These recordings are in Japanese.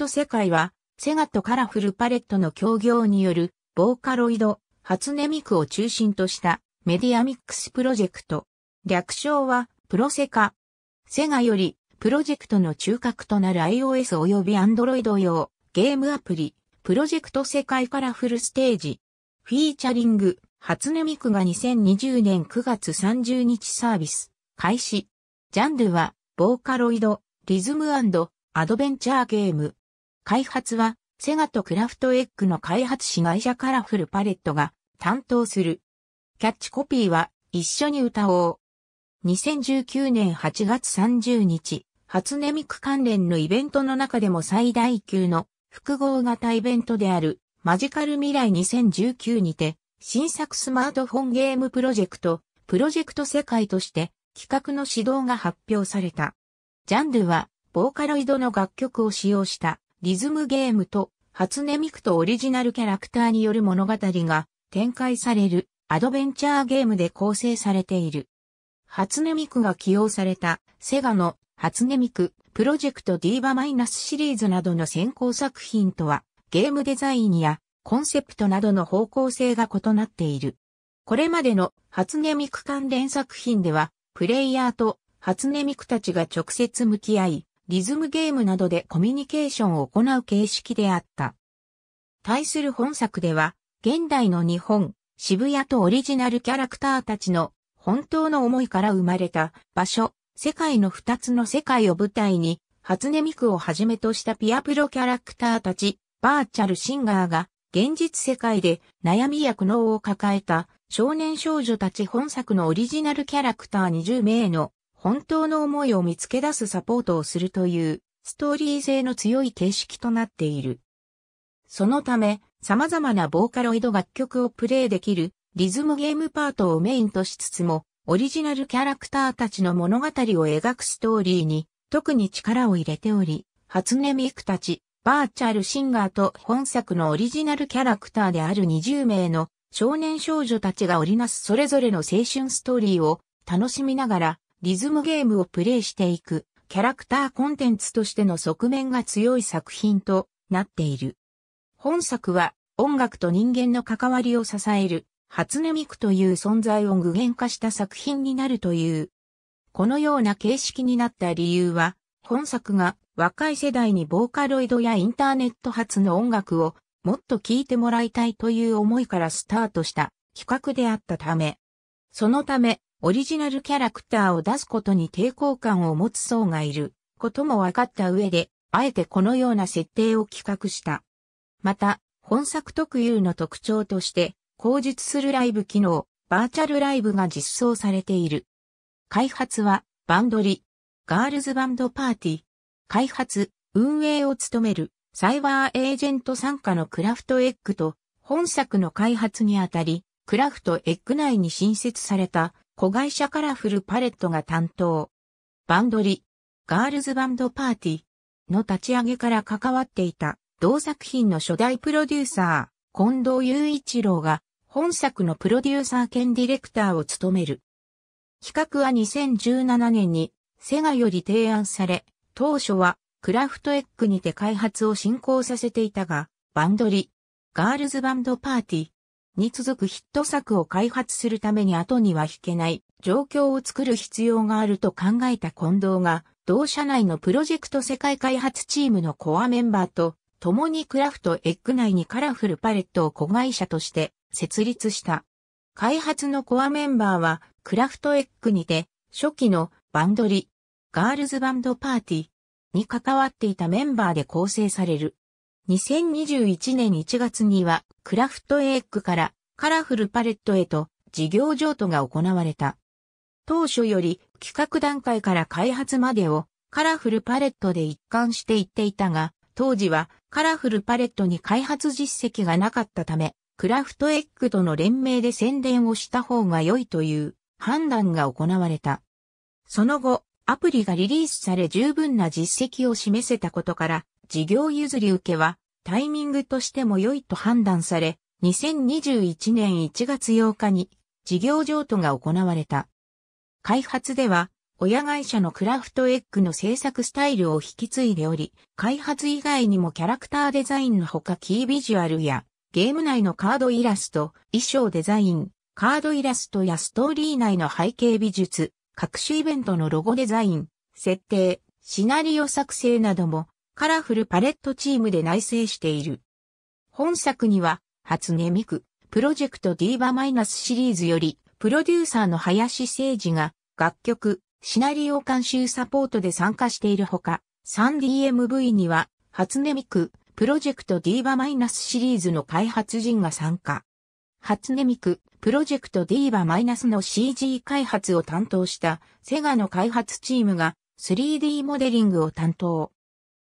ト世界は、セガとカラフルパレットの協業による、ボーカロイド、初音ミクを中心としたメディアミックスプロジェクト。略称は、プロセカ。セガより、プロジェクトの中核となる iOS 及び Android 用、ゲームアプリ、プロジェクト世界カラフルステージ。フィーチャリング、初音ミクが2020年9月30日サービス、開始。ジャンルは、ボーカロイド、リズムアドベンチャーゲーム。開発は、セガとクラフトエッグの開発子会社カラフルパレットが担当する。キャッチコピーは、一緒に歌おう。2019年8月30日、初音ミク関連のイベントの中でも最大級の複合型イベントである、マジカル未来2019にて、新作スマートフォンゲームプロジェクト、プロジェクト世界として企画の指導が発表された。ジャンルは、ボーカロイドの楽曲を使用したリズムゲームと初音ミクとオリジナルキャラクターによる物語が展開されるアドベンチャーゲームで構成されている。初音ミクが起用されたセガの初音ミクプロジェクトディーバマイナスシリーズなどの先行作品とはゲームデザインやコンセプトなどの方向性が異なっている。これまでの初音ミク関連作品ではプレイヤーと初音ミクたちが直接向き合いリズムゲームなどでコミュニケーションを行う形式であった。対する本作では、現代の日本、渋谷とオリジナルキャラクターたちの本当の思いから生まれた場所、世界の二つの世界を舞台に、初音ミクをはじめとしたピアプロキャラクターたち、バーチャルシンガーが現実世界で悩みや苦悩を抱えた少年少女たち本作のオリジナルキャラクター20名の本当の思いを見つけ出すサポートをするという、ストーリー性の強い形式となっている。そのため、様々なボーカロイド楽曲をプレイできる、リズムゲームパートをメインとしつつも、オリジナルキャラクターたちの物語を描くストーリーに、特に力を入れており、初音ミクたち、バーチャルシンガーと本作のオリジナルキャラクターである20名の少年少女たちが織りなすそれぞれの青春ストーリーを楽しみながらリズムゲームをプレイしていく、キャラクターコンテンツとしての側面が強い作品となっている。本作は音楽と人間の関わりを支える、初音ミクという存在を具現化した作品になるという。このような形式になった理由は、本作が若い世代にボーカロイドやインターネット発の音楽をもっと聴いてもらいたいという思いからスタートした企画であったため。そのため、オリジナルキャラクターを出すことに抵抗感を持つ層がいることも分かった上で、あえてこのような設定を企画した。また、本作特有の特徴として、口述するライブ機能、バーチャルライブが実装されている。開発は、バンドリ、ガールズバンドパーティー、開発、運営を務める、サイバーエージェント参加のクラフトエッグと、本作の開発にあたり、クラフトエッグ内に新設された子会社カラフルパレットが担当。バンドリ、ガールズバンドパーティーの立ち上げから関わっていた同作品の初代プロデューサー、近藤雄一郎が本作のプロデューサー兼ディレクターを務める。企画は2017年にセガより提案され、当初はクラフトエッグにて開発を進行させていたが、バンドリ、ガールズバンドパーティーに続くヒット作を開発するために後には引けない状況を作る必要があると考えた近藤が、同社内のプロジェクト世界開発チームのコアメンバーと、共にクラフトエッグ内にカラフルパレットを子会社として設立した。開発のコアメンバーは、クラフトエッグにて、初期のバンドリ、ガールズバンドパーティーに関わっていたメンバーで構成される。2021年1月には、クラフトエッグからカラフルパレットへと事業譲渡が行われた。当初より企画段階から開発までをカラフルパレットで一貫していっていたが、当時はカラフルパレットに開発実績がなかったため、クラフトエッグとの連名で宣伝をした方が良いという判断が行われた。その後、アプリがリリースされ十分な実績を示せたことから、事業譲り受けはタイミングとしても良いと判断され、2021年1月8日に事業譲渡が行われた。開発では、親会社のクラフトエッグの制作スタイルを引き継いでおり、開発以外にもキャラクターデザインのほかキービジュアルやゲーム内のカードイラスト、衣装デザイン、カードイラストやストーリー内の背景美術、各種イベントのロゴデザイン、設定、シナリオ作成などもカラフルパレットチームで内製している。本作には、初音ミク、プロジェクトディーバマイナスシリーズより、プロデューサーの林誠二が、楽曲、シナリオ監修サポートで参加しているほか、3DMV には、初音ミク、プロジェクトディーバマイナスシリーズの開発陣が参加。初音ミク、プロジェクトディーバマイナスの CG 開発を担当した、セガの開発チームが、3D モデリングを担当。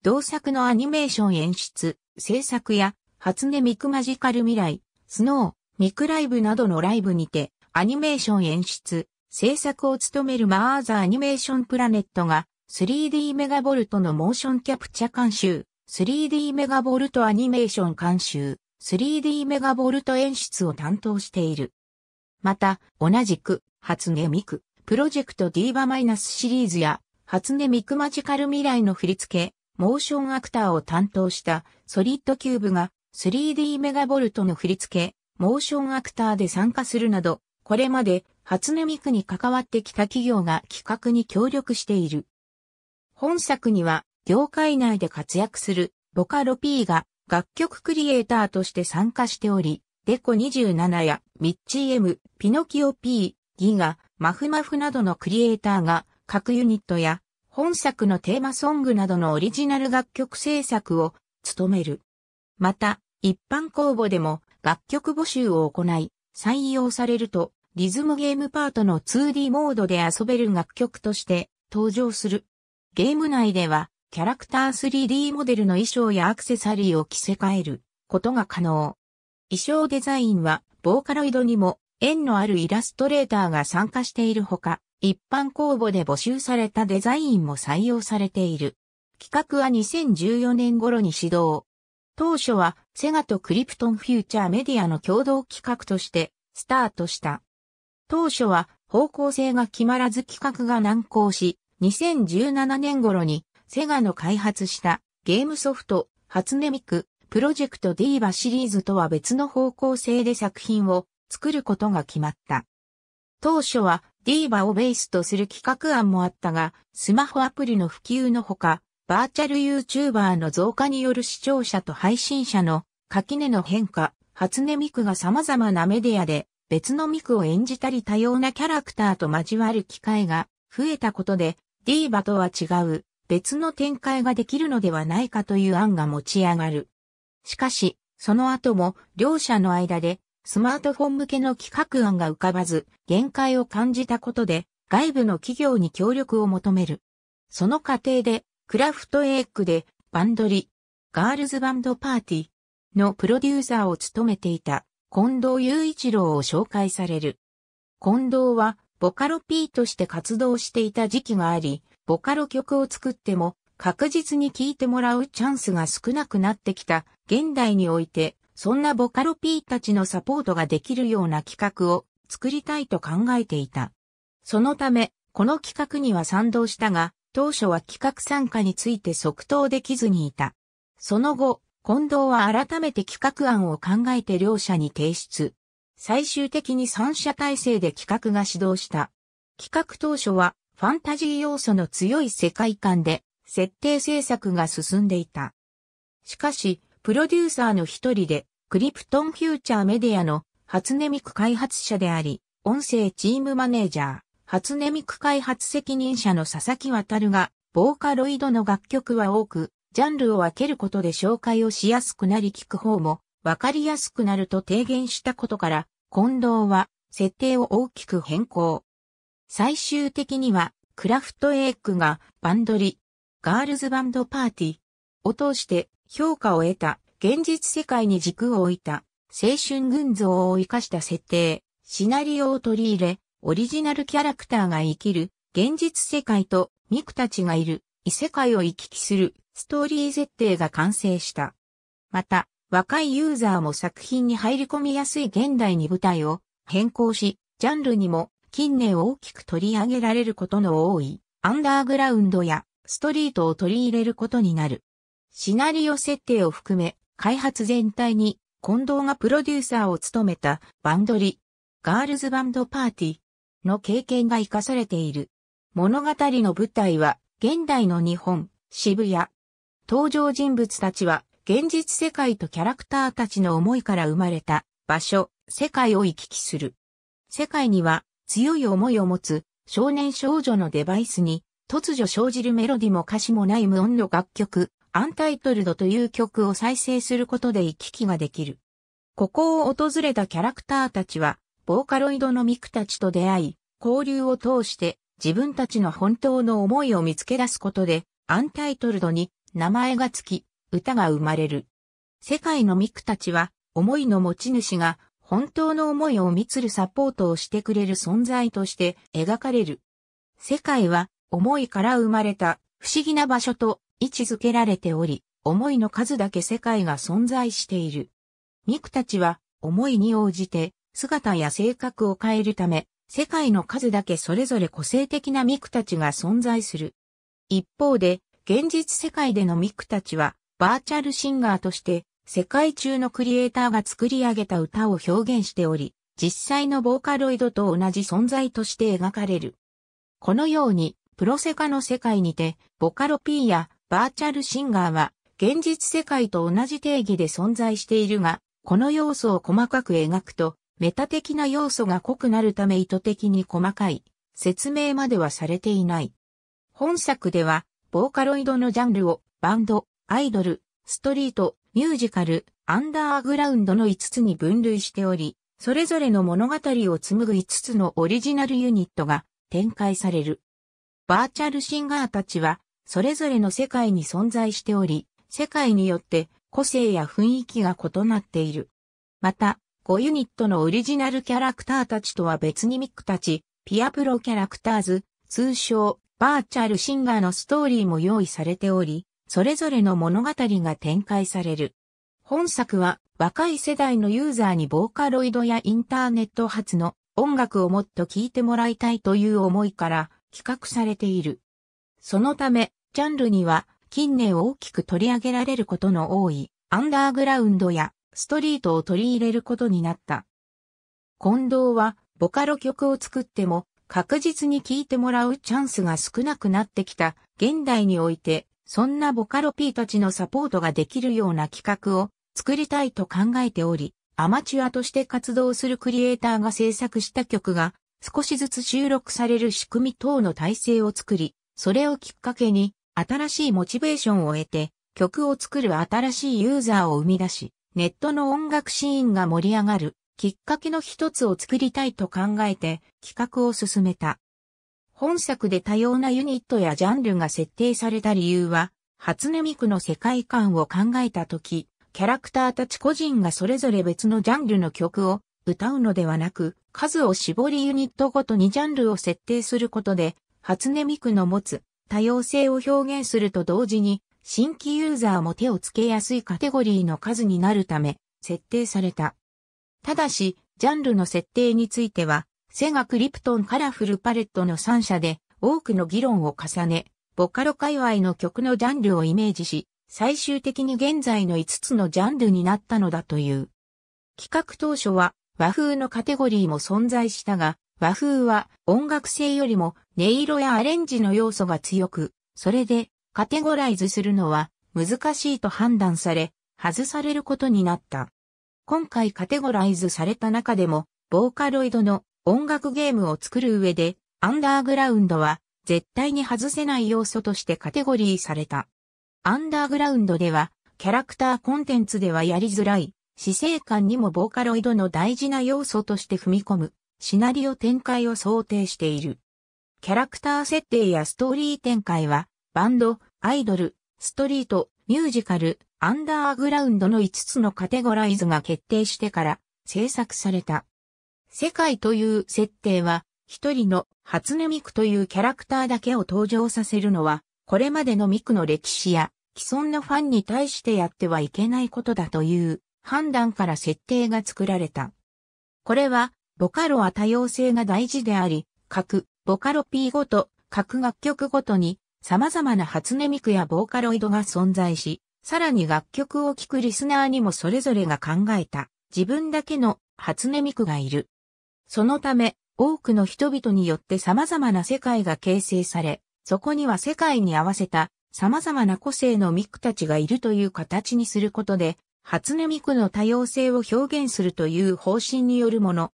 同作のアニメーション演出、制作や、初音ミクマジカル未来、スノー、ミクライブなどのライブにて、アニメーション演出、制作を務めるマーザアニメーションプラネットが、3D メガボルトのモーションキャプチャ監修、3D メガボルトアニメーション監修、3D メガボルト演出を担当している。また、同じく、初音ミク、プロジェクトディーバマイナスシリーズや、初音ミクマジカル未来の振り付け、モーションアクターを担当したソリッドキューブが 3D メガボルトの振り付け、モーションアクターで参加するなど、これまで初音ミクに関わってきた企業が企画に協力している。本作には業界内で活躍するボカロ P が楽曲クリエイターとして参加しており、デコ27やミッチー M、ピノキオ P、ギガ、マフマフなどのクリエイターが各ユニットや本作のテーマソングなどのオリジナル楽曲制作を務める。また、一般公募でも楽曲募集を行い、採用されると、リズムゲームパートの 2D モードで遊べる楽曲として登場する。ゲーム内では、キャラクター 3D モデルの衣装やアクセサリーを着せ替えることが可能。衣装デザインは、ボーカロイドにも縁のあるイラストレーターが参加しているほか、一般公募で募集されたデザインも採用されている。企画は2014年頃に始動。当初はセガとクリプトンフューチャーメディアの共同企画としてスタートした。当初は方向性が決まらず企画が難航し、2017年頃にセガの開発したゲームソフト初音ミクプロジェクトディーバシリーズとは別の方向性で作品を作ることが決まった。当初はディーバをベースとする企画案もあったが、スマホアプリの普及のほか、バーチャル YouTuber の増加による視聴者と配信者の垣根の変化、初音ミクが様々なメディアで別のミクを演じたり多様なキャラクターと交わる機会が増えたことで、ディーバとは違う別の展開ができるのではないかという案が持ち上がる。しかし、その後も両者の間でスマートフォン向けの企画案が浮かばず、限界を感じたことで、外部の企業に協力を求める。その過程で、クラフトエッグで、バンドリ、ガールズバンドパーティーのプロデューサーを務めていた、近藤雄一郎を紹介される。近藤は、ボカロ P として活動していた時期があり、ボカロ曲を作っても、確実に聴いてもらうチャンスが少なくなってきた、現代において、そんなボカロ P たちのサポートができるような企画を作りたいと考えていた。そのため、この企画には賛同したが、当初は企画参加について即答できずにいた。その後、近藤は改めて企画案を考えて両者に提出。最終的に三者体制で企画が始動した。企画当初はファンタジー要素の強い世界観で設定制作が進んでいた。しかし、プロデューサーの一人でクリプトンフューチャーメディアの初音ミク開発者であり、音声チームマネージャー、初音ミク開発責任者の佐々木渡が、ボーカロイドの楽曲は多く、ジャンルを分けることで紹介をしやすくなり聞く方も分かりやすくなると提言したことから、近藤は設定を大きく変更。最終的には、クラフトエイクがバンドリ、ガールズバンドパーティーを通して評価を得た現実世界に軸を置いた、青春群像を生かした設定、シナリオを取り入れ、オリジナルキャラクターが生きる、現実世界とミクたちがいる、異世界を行き来する、ストーリー設定が完成した。また、若いユーザーも作品に入り込みやすい現代に舞台を変更し、ジャンルにも近年大きく取り上げられることの多い、アンダーグラウンドやストリートを取り入れることになる。シナリオ設定を含め、開発全体に近藤がプロデューサーを務めたバンドリ、ガールズバンドパーティーの経験が活かされている。物語の舞台は現代の日本、渋谷。登場人物たちは現実世界とキャラクターたちの思いから生まれた場所、世界を行き来する。世界には強い思いを持つ少年少女のデバイスに突如生じるメロディも歌詞もない無音の楽曲、アンタイトルドという曲を再生することで行き来ができる。ここを訪れたキャラクターたちは、ボーカロイドのミクたちと出会い、交流を通して自分たちの本当の思いを見つけ出すことで、アンタイトルドに名前がつき、歌が生まれる。世界のミクたちは、思いの持ち主が本当の思いを見つるサポートをしてくれる存在として描かれる。世界は思いから生まれた不思議な場所と位置づけられており、思いの数だけ世界が存在している。肉たちは思いに応じて姿や性格を変えるため、世界の数だけそれぞれ個性的なミクたちが存在する。一方で、現実世界でのミクたちは、バーチャルシンガーとして、世界中のクリエイターが作り上げた歌を表現しており、実際のボーカロイドと同じ存在として描かれる。このように、プロセカの世界にて、ボカロ P やバーチャルシンガーは現実世界と同じ定義で存在しているが、この要素を細かく描くと、メタ的な要素が濃くなるため意図的に細かい説明まではされていない。本作では、ボーカロイドのジャンルをバンド、アイドル、ストリート、ミュージカル、アンダーグラウンドの5つに分類しており、それぞれの物語を紡ぐ5つのオリジナルユニットが展開される。バーチャルシンガーたちはそれぞれの世界に存在しており、世界によって個性や雰囲気が異なっている。また、5ユニットのオリジナルキャラクターたちとは別にミックたち、ピアプロキャラクターズ、通称、バーチャルシンガーのストーリーも用意されており、それぞれの物語が展開される。本作は若い世代のユーザーにボーカロイドやインターネット発の音楽をもっと聴いてもらいたいという思いから企画されている。そのため、ジャンルには近年大きく取り上げられることの多いアンダーグラウンドやストリートを取り入れることになった。近藤はボカロ曲を作っても確実に聴いてもらうチャンスが少なくなってきた現代においてそんなボカロ P たちのサポートができるような企画を作りたいと考えており、アマチュアとして活動するクリエイターが制作した曲が少しずつ収録される仕組み等の体制を作り、それをきっかけに、新しいモチベーションを得て、曲を作る新しいユーザーを生み出し、ネットの音楽シーンが盛り上がるきっかけの一つを作りたいと考えて企画を進めた。本作で多様なユニットやジャンルが設定された理由は、初音ミクの世界観を考えたとき、キャラクターたち個人がそれぞれ別のジャンルの曲を歌うのではなく、数を絞りユニットごとにジャンルを設定することで、初音ミクの持つ多様性を表現すると同時に、新規ユーザーも手をつけやすいカテゴリーの数になるため、設定された。ただし、ジャンルの設定については、セガクリプトンカラフルパレットの3社で多くの議論を重ね、ボカロ界隈の曲のジャンルをイメージし、最終的に現在の5つのジャンルになったのだという。企画当初は和風のカテゴリーも存在したが、和風は音楽性よりも音色やアレンジの要素が強く、それでカテゴライズするのは難しいと判断され、外されることになった。今回カテゴライズされた中でも、ボーカロイドの音楽ゲームを作る上で、アンダーグラウンドは絶対に外せない要素としてカテゴリーされた。アンダーグラウンドでは、キャラクターコンテンツではやりづらい、死生観にもボーカロイドの大事な要素として踏み込む。シナリオ展開を想定している。キャラクター設定やストーリー展開は、バンド、アイドル、ストリート、ミュージカル、アンダーグラウンドの5つのカテゴライズが決定してから制作された。世界という設定は、一人の初音ミクというキャラクターだけを登場させるのは、これまでのミクの歴史や既存のファンに対してやってはいけないことだという判断から設定が作られた。これはボカロは多様性が大事であり、各、ボカロ P ごと、各楽曲ごとに、様々な初音ミクやボーカロイドが存在し、さらに楽曲を聴くリスナーにもそれぞれが考えた、自分だけの初音ミクがいる。そのため、多くの人々によって様々な世界が形成され、そこには世界に合わせた様々な個性のミクたちがいるという形にすることで、初音ミクの多様性を表現するという方針によるもの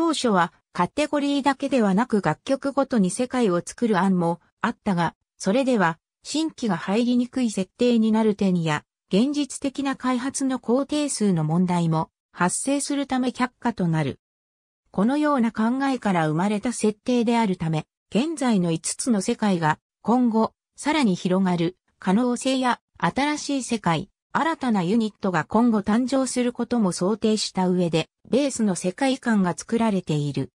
当初はカテゴリーだけではなく楽曲ごとに世界を作る案もあったが、それでは新規が入りにくい設定になる点や、現実的な開発の工程数の問題も発生するため却下となる。このような考えから生まれた設定であるため、現在の5つの世界が今後さらに広がる可能性や新しい世界、新たなユニットが今後誕生することも想定した上で、ベースの世界観が作られている。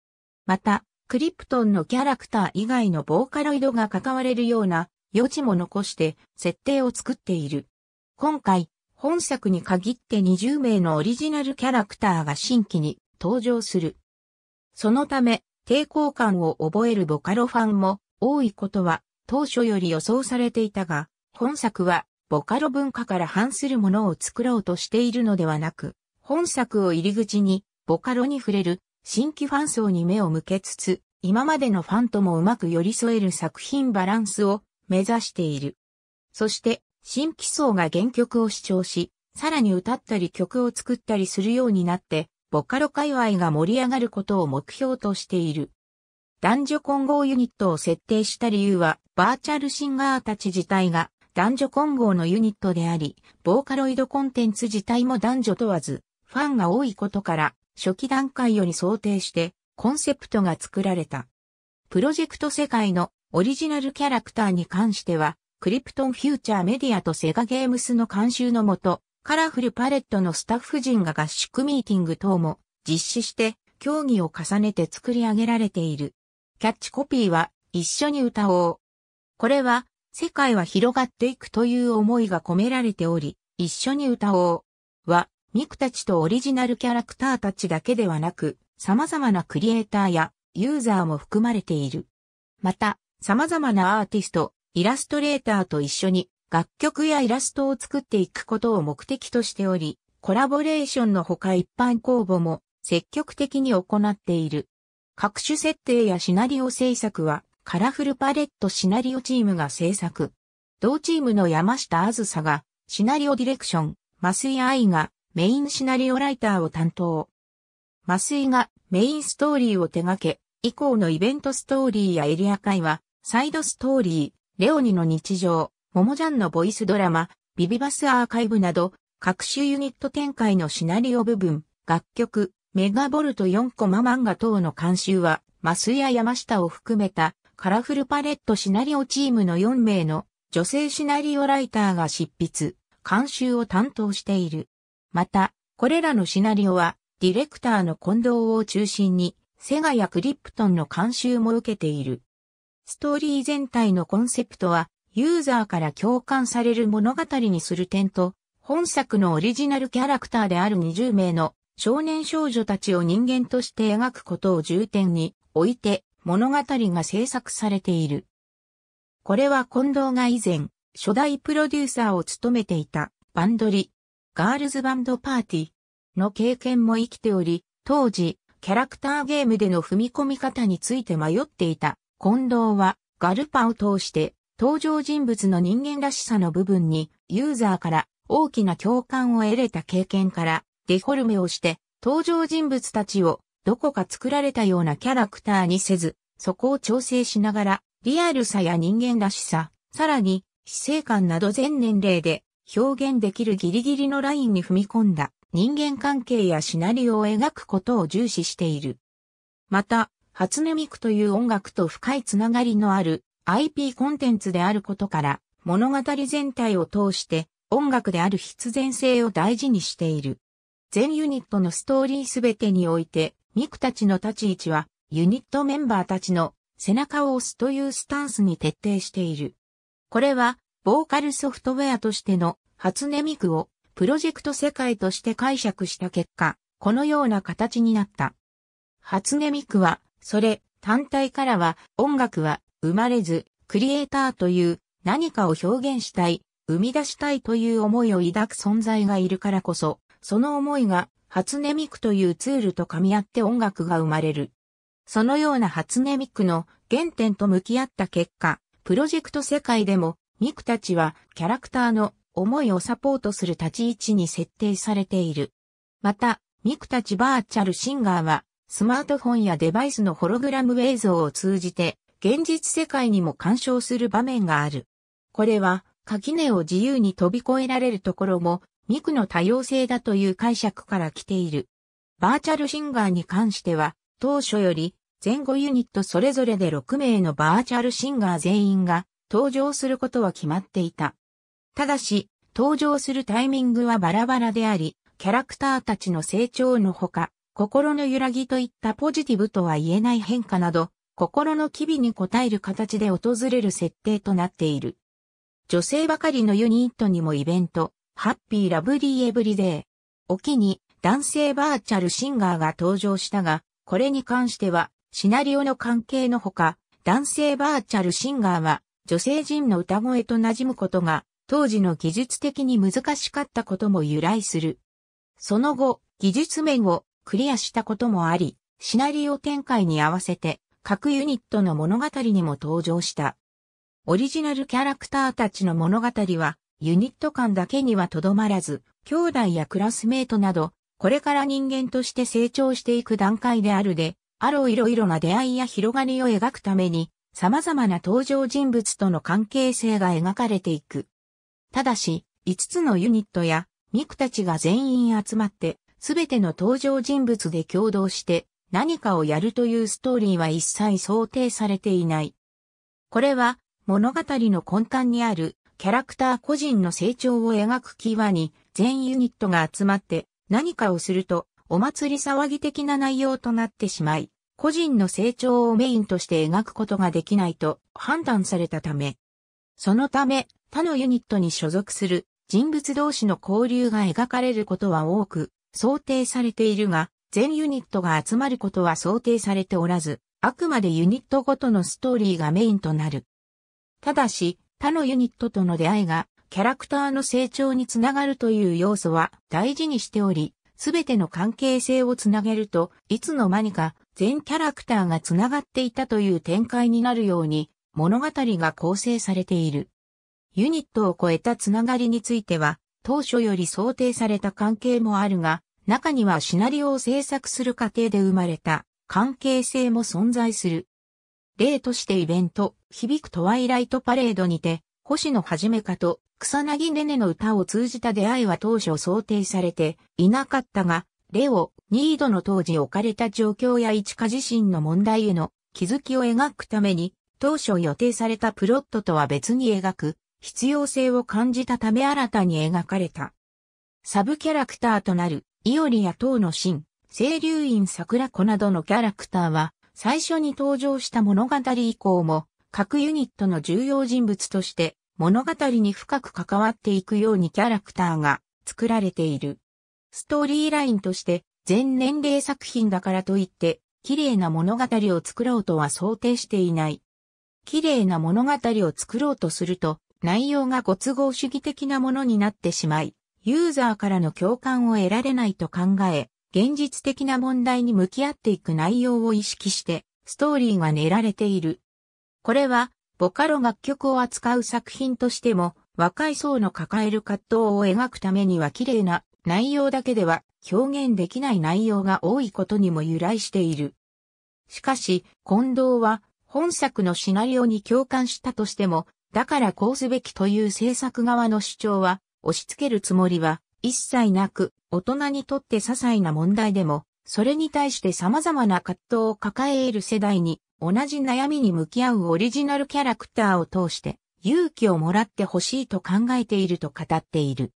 また、クリプトンのキャラクター以外のボーカロイドが関われるような余地も残して設定を作っている。今回、本作に限って20名のオリジナルキャラクターが新規に登場する。そのため、抵抗感を覚えるボカロファンも多いことは当初より予想されていたが、本作はボカロ文化から反するものを作ろうとしているのではなく、本作を入り口に、ボカロに触れる新規ファン層に目を向けつつ、今までのファンともうまく寄り添える作品バランスを目指している。そして、新規層が原曲を視聴し、さらに歌ったり曲を作ったりするようになって、ボカロ界隈が盛り上がることを目標としている。男女混合ユニットを設定した理由は、バーチャルシンガーたち自体が男女混合のユニットであり、ボーカロイドコンテンツ自体も男女問わず、ファンが多いことから、初期段階より想定して、コンセプトが作られた。プロジェクト世界のオリジナルキャラクターに関しては、クリプトンフューチャーメディアとセガゲームスの監修のもと、カラフルパレットのスタッフ陣が合宿ミーティング等も実施して、競技を重ねて作り上げられている。キャッチコピーは、一緒に歌おう。これは、世界は広がっていくという思いが込められており、一緒に歌おうは、ミクたちとオリジナルキャラクターたちだけではなく、様々なクリエイターやユーザーも含まれている。また、様々なアーティスト、イラストレーターと一緒に楽曲やイラストを作っていくことを目的としており、コラボレーションのほか一般公募も積極的に行っている。各種設定やシナリオ制作はカラフルパレットシナリオチームが制作。同チームの山下あずさが、シナリオディレクション、麻酔愛がメインシナリオライターを担当。麻酔がメインストーリーを手掛け、以降のイベントストーリーやエリア会は、サイドストーリー、レオニの日常、モモジャンのボイスドラマ、ビビバスアーカイブなど、各種ユニット展開のシナリオ部分、楽曲、メガボルト4コマ漫画等の監修は、マスや山下を含めたカラフルパレットシナリオチームの4名の女性シナリオライターが執筆、監修を担当している。また、これらのシナリオは、ディレクターの近藤を中心に、セガやクリプトンの監修も受けている。ストーリー全体のコンセプトは、ユーザーから共感される物語にする点と、本作のオリジナルキャラクターである20名の少年少女たちを人間として描くことを重点に置いて物語が制作されている。これは近藤が以前、初代プロデューサーを務めていたバンドリ、ガールズバンドパーティーの経験も生きており、当時、キャラクターゲームでの踏み込み方について迷っていた近藤は、ガルパを通して登場人物の人間らしさの部分にユーザーから大きな共感を得れた経験からデフォルメをして登場人物たちをどこか作られたようなキャラクターにせず、そこを調整しながら、リアルさや人間らしさ、さらに、死生観など全年齢で表現できるギリギリのラインに踏み込んだ人間関係やシナリオを描くことを重視している。また、初音ミクという音楽と深いつながりのある IP コンテンツであることから、物語全体を通して音楽である必然性を大事にしている。全ユニットのストーリーすべてにおいて、ミクたちの立ち位置は、ユニットメンバーたちの背中を押すというスタンスに徹底している。これは、ボーカルソフトウェアとしての初音ミクをプロジェクト世界として解釈した結果、このような形になった。初音ミクは、それ、単体からは、音楽は生まれず、クリエイターという何かを表現したい、生み出したいという思いを抱く存在がいるからこそ、その思いが初音ミクというツールと噛み合って音楽が生まれる。そのような初音ミクの原点と向き合った結果、プロジェクト世界でもミクたちはキャラクターの思いをサポートする立ち位置に設定されている。また、ミクたちバーチャルシンガーはスマートフォンやデバイスのホログラム映像を通じて現実世界にも干渉する場面がある。これは垣根を自由に飛び越えられるところもミクの多様性だという解釈から来ている。バーチャルシンガーに関しては、当初より前後ユニットそれぞれで6名のバーチャルシンガー全員が登場することは決まっていた。ただし、登場するタイミングはバラバラであり、キャラクターたちの成長のほか、心の揺らぎといったポジティブとは言えない変化など、心の機微に応える形で訪れる設定となっている。女性ばかりのユニットにもイベント、ハッピーラブリーエブリデイ。沖に男性バーチャルシンガーが登場したが、これに関してはシナリオの関係のほか、男性バーチャルシンガーは女性人の歌声と馴染むことが当時の技術的に難しかったことも由来する。その後、技術面をクリアしたこともあり、シナリオ展開に合わせて各ユニットの物語にも登場した。オリジナルキャラクターたちの物語はユニット間だけにはとどまらず、兄弟やクラスメートなど、これから人間として成長していく段階であるで、あろういろいろな出会いや広がりを描くために、様々な登場人物との関係性が描かれていく。ただし、5つのユニットや、ミクたちが全員集まって、すべての登場人物で共同して、何かをやるというストーリーは一切想定されていない。これは、物語の根幹にあるキャラクター個人の成長を描く際に、全ユニットが集まって何かをすると、お祭り騒ぎ的な内容となってしまい、個人の成長をメインとして描くことができないと判断されたため、そのため他のユニットに所属する人物同士の交流が描かれることは多く想定されているが、全ユニットが集まることは想定されておらず、あくまでユニットごとのストーリーがメインとなる。ただし、他のユニットとの出会いがキャラクターの成長につながるという要素は大事にしており、すべての関係性をつなげると、いつの間にか全キャラクターがつながっていたという展開になるように物語が構成されている。ユニットを超えたつながりについては、当初より想定された関係もあるが、中にはシナリオを制作する過程で生まれた関係性も存在する。例としてイベント、響くトワイライトパレードにて、星野はじめかと草薙ねねの歌を通じた出会いは当初想定されていなかったが、レオ、ニードの当時置かれた状況や一家自身の問題への気づきを描くために、当初予定されたプロットとは別に描く必要性を感じたため新たに描かれた。サブキャラクターとなる、イオリや塔のシン、清流院桜子などのキャラクターは、最初に登場した物語以降も、各ユニットの重要人物として物語に深く関わっていくようにキャラクターが作られている。ストーリーラインとして全年齢作品だからといって綺麗な物語を作ろうとは想定していない。綺麗な物語を作ろうとすると内容がご都合主義的なものになってしまい、ユーザーからの共感を得られないと考え、現実的な問題に向き合っていく内容を意識して、ストーリーが練られている。これは、ボカロ楽曲を扱う作品としても、若い層の抱える葛藤を描くためには綺麗な内容だけでは表現できない内容が多いことにも由来している。しかし、近藤は本作のシナリオに共感したとしても、だからこうすべきという制作側の主張は押し付けるつもりは一切なく、大人にとって些細な問題でも、それに対して様々な葛藤を抱える世代に、同じ悩みに向き合うオリジナルキャラクターを通して、勇気をもらってほしいと考えていると語っている。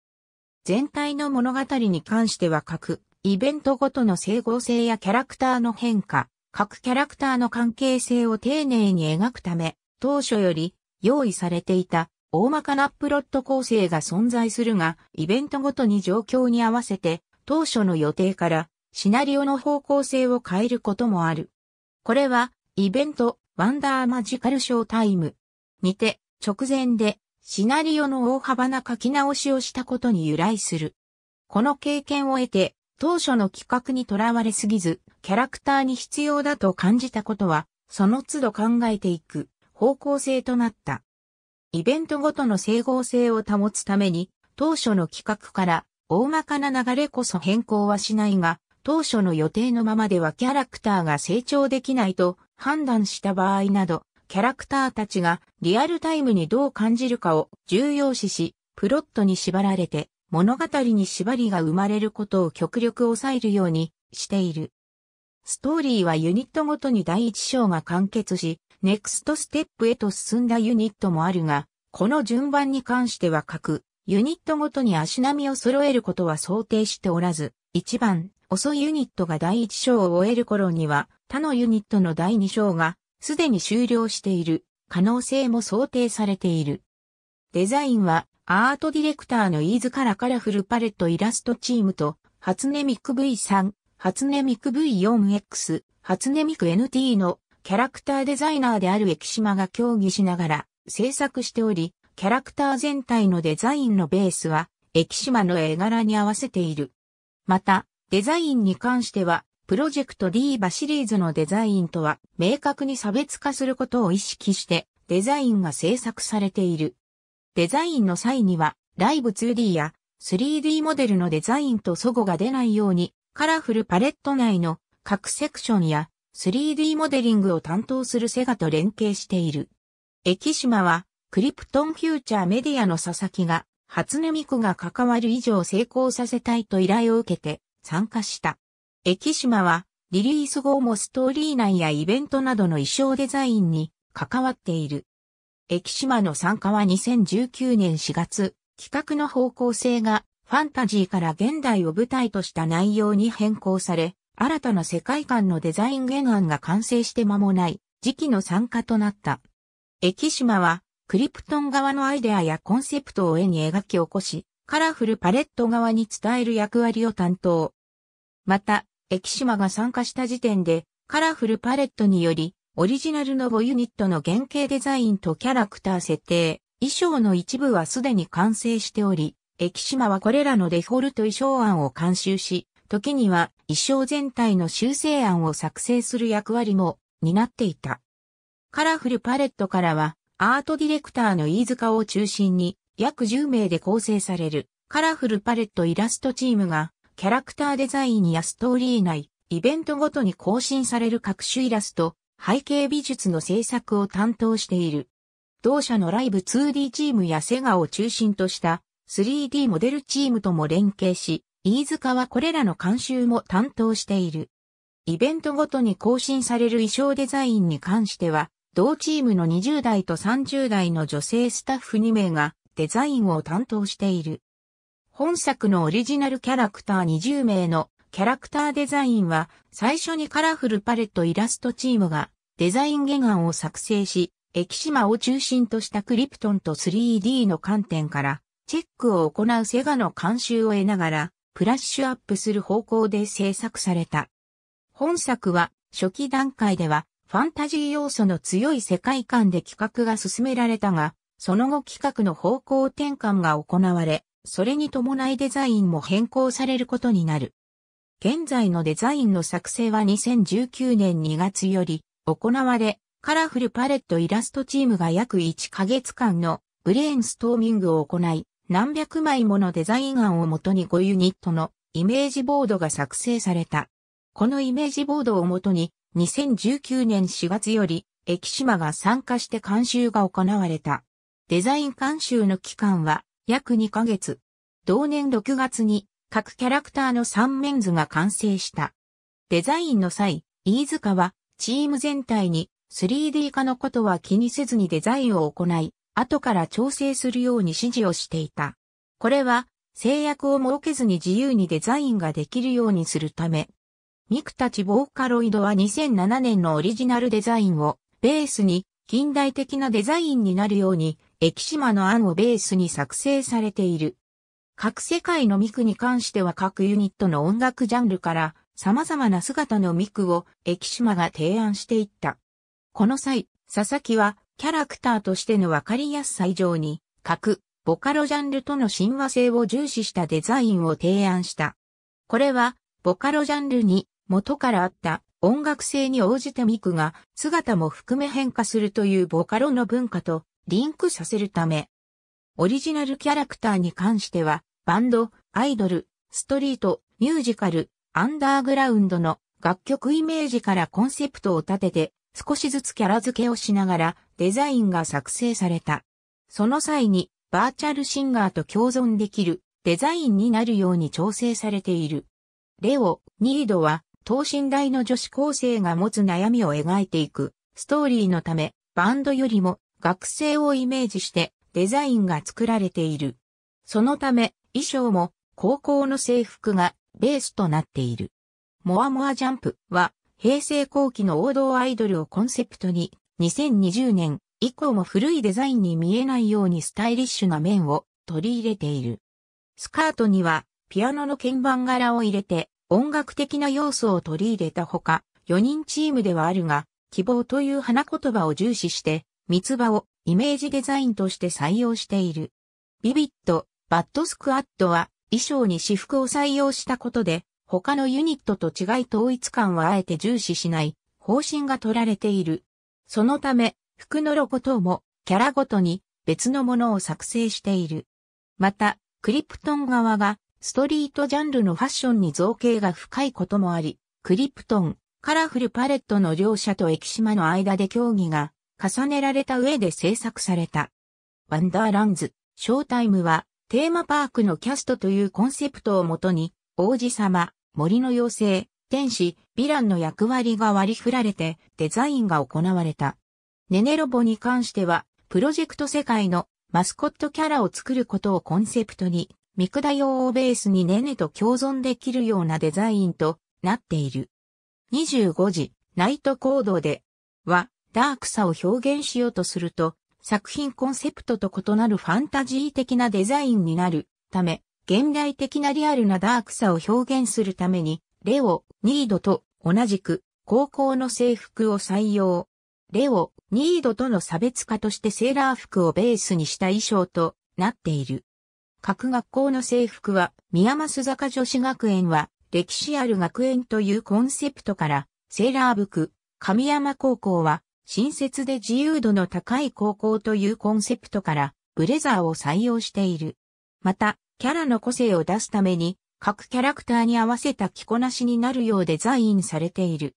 全体の物語に関しては各イベントごとの整合性やキャラクターの変化、各キャラクターの関係性を丁寧に描くため、当初より用意されていた大まかなプロット構成が存在するが、イベントごとに状況に合わせて、当初の予定からシナリオの方向性を変えることもある。これは、イベント、ワンダーマジカルショータイムにて、直前でシナリオの大幅な書き直しをしたことに由来する。この経験を得て、当初の企画にとらわれすぎず、キャラクターに必要だと感じたことは、その都度考えていく方向性となった。イベントごとの整合性を保つために、当初の企画から大まかな流れこそ変更はしないが、当初の予定のままではキャラクターが成長できないと判断した場合など、キャラクターたちがリアルタイムにどう感じるかを重要視し、プロットに縛られて物語に縛りが生まれることを極力抑えるようにしている。ストーリーはユニットごとに第一章が完結し、ネクストステップへと進んだユニットもあるが、この順番に関しては各ユニットごとに足並みを揃えることは想定しておらず、一番遅いユニットが第一章を終える頃には、他のユニットの第二章がすでに終了している可能性も想定されている。デザインはアートディレクターのズカラカラフルパレットイラストチームと、初音ミク V3、初音ミク V4X、初音ミク NT のキャラクターデザイナーである駅島が協議しながら制作しており、キャラクター全体のデザインのベースは、駅島の絵柄に合わせている。また、デザインに関しては、プロジェクトディーバシリーズのデザインとは明確に差別化することを意識してデザインが制作されている。デザインの際にはライブ 2D や 3D モデルのデザインと齟齬が出ないようにカラフルパレット内の各セクションや 3D モデリングを担当するセガと連携している。駅島は、クリプトンフューチャーメディアの佐々木が、初音ミクが関わる以上成功させたいと依頼を受けて参加した。駅島は、リリース後もストーリー内やイベントなどの衣装デザインに関わっている。駅島の参加は2019年4月、企画の方向性がファンタジーから現代を舞台とした内容に変更され、新たな世界観のデザイン原案が完成して間もない時期の参加となった。駅島は、クリプトン側のアイデアやコンセプトを絵に描き起こし、カラフルパレット側に伝える役割を担当。また、駅島が参加した時点で、カラフルパレットにより、オリジナルのボユニットの原型デザインとキャラクター設定、衣装の一部はすでに完成しており、駅島はこれらのデフォルト衣装案を監修し、時には衣装全体の修正案を作成する役割も担っていた。カラフルパレットからは、アートディレクターの飯塚を中心に、約10名で構成される、カラフルパレットイラストチームが、キャラクターデザインやストーリー内、イベントごとに更新される各種イラスト、背景美術の制作を担当している。同社のライブ 2D チームやセガを中心とした 3D モデルチームとも連携し、飯塚はこれらの監修も担当している。イベントごとに更新される衣装デザインに関しては、同チームの20代と30代の女性スタッフ2名がデザインを担当している。本作のオリジナルキャラクター20名のキャラクターデザインは最初にカラフルパレットイラストチームがデザイン原案を作成し、駅島を中心としたクリプトンと 3D の観点からチェックを行うセガの監修を得ながらプラッシュアップする方向で制作された。本作は初期段階ではファンタジー要素の強い世界観で企画が進められたが、その後企画の方向転換が行われ、それに伴いデザインも変更されることになる。現在のデザインの作成は2019年2月より行われ、カラフルパレットイラストチームが約1ヶ月間のブレーンストーミングを行い、何百枚ものデザイン案をもとに5ユニットのイメージボードが作成された。このイメージボードをもとに2019年4月より駅島が参加して監修が行われた。デザイン監修の期間は約2ヶ月。同年6月に各キャラクターの3面図が完成した。デザインの際、飯塚はチーム全体に 3D 化のことは気にせずにデザインを行い、後から調整するように指示をしていた。これは制約を設けずに自由にデザインができるようにするため。ミクたちボーカロイドは2007年のオリジナルデザインをベースに近代的なデザインになるように駅島の案をベースに作成されている。各世界のミクに関しては各ユニットの音楽ジャンルから様々な姿のミクを駅島が提案していった。この際、佐々木はキャラクターとしてのわかりやすさ以上に、各、ボカロジャンルとの親和性を重視したデザインを提案した。これは、ボカロジャンルに元からあった音楽性に応じてミクが姿も含め変化するというボカロの文化とリンクさせるため、オリジナルキャラクターに関しては、バンド、アイドル、ストリート、ミュージカル、アンダーグラウンドの楽曲イメージからコンセプトを立てて、少しずつキャラ付けをしながらデザインが作成された。その際にバーチャルシンガーと共存できるデザインになるように調整されている。レオ、ニードは等身大の女子高生が持つ悩みを描いていくストーリーのためバンドよりも学生をイメージしてデザインが作られている。そのため衣装も高校の制服がベースとなっている。モアモアジャンプは平成後期の王道アイドルをコンセプトに2020年以降も古いデザインに見えないようにスタイリッシュな面を取り入れている。スカートにはピアノの鍵盤柄を入れて音楽的な要素を取り入れたほか、4人チームではあるが、希望という花言葉を重視して、三つ葉をイメージデザインとして採用している。ビビット、バッドスクワットは衣装に私服を採用したことで、他のユニットと違い統一感はあえて重視しない方針が取られている。そのため、服のロゴ等もキャラごとに別のものを作成している。また、クリプトン側がストリートジャンルのファッションに造形が深いこともあり、クリプトン、カラフルパレットの両者と駅島の間で協議が重ねられた上で制作された。ワンダーランズ、ショータイムはテーマパークのキャストというコンセプトをもとに、王子様、森の妖精、天使、ヴィランの役割が割り振られてデザインが行われた。ネネロボに関しては、プロジェクト世界のマスコットキャラを作ることをコンセプトに、ミクダ用をベースにネネと共存できるようなデザインとなっている。25時、ナイトコードでは、ダークさを表現しようとすると、作品コンセプトと異なるファンタジー的なデザインになるため、現代的なリアルなダークさを表現するために、レオ、ニードと同じく高校の制服を採用。レオ、ニードとの差別化としてセーラー服をベースにした衣装となっている。各学校の制服は、宮益坂女子学園は、歴史ある学園というコンセプトから、セーラー服、神山高校は、新設で自由度の高い高校というコンセプトから、ブレザーを採用している。また、キャラの個性を出すために、各キャラクターに合わせた着こなしになるようデザインされている。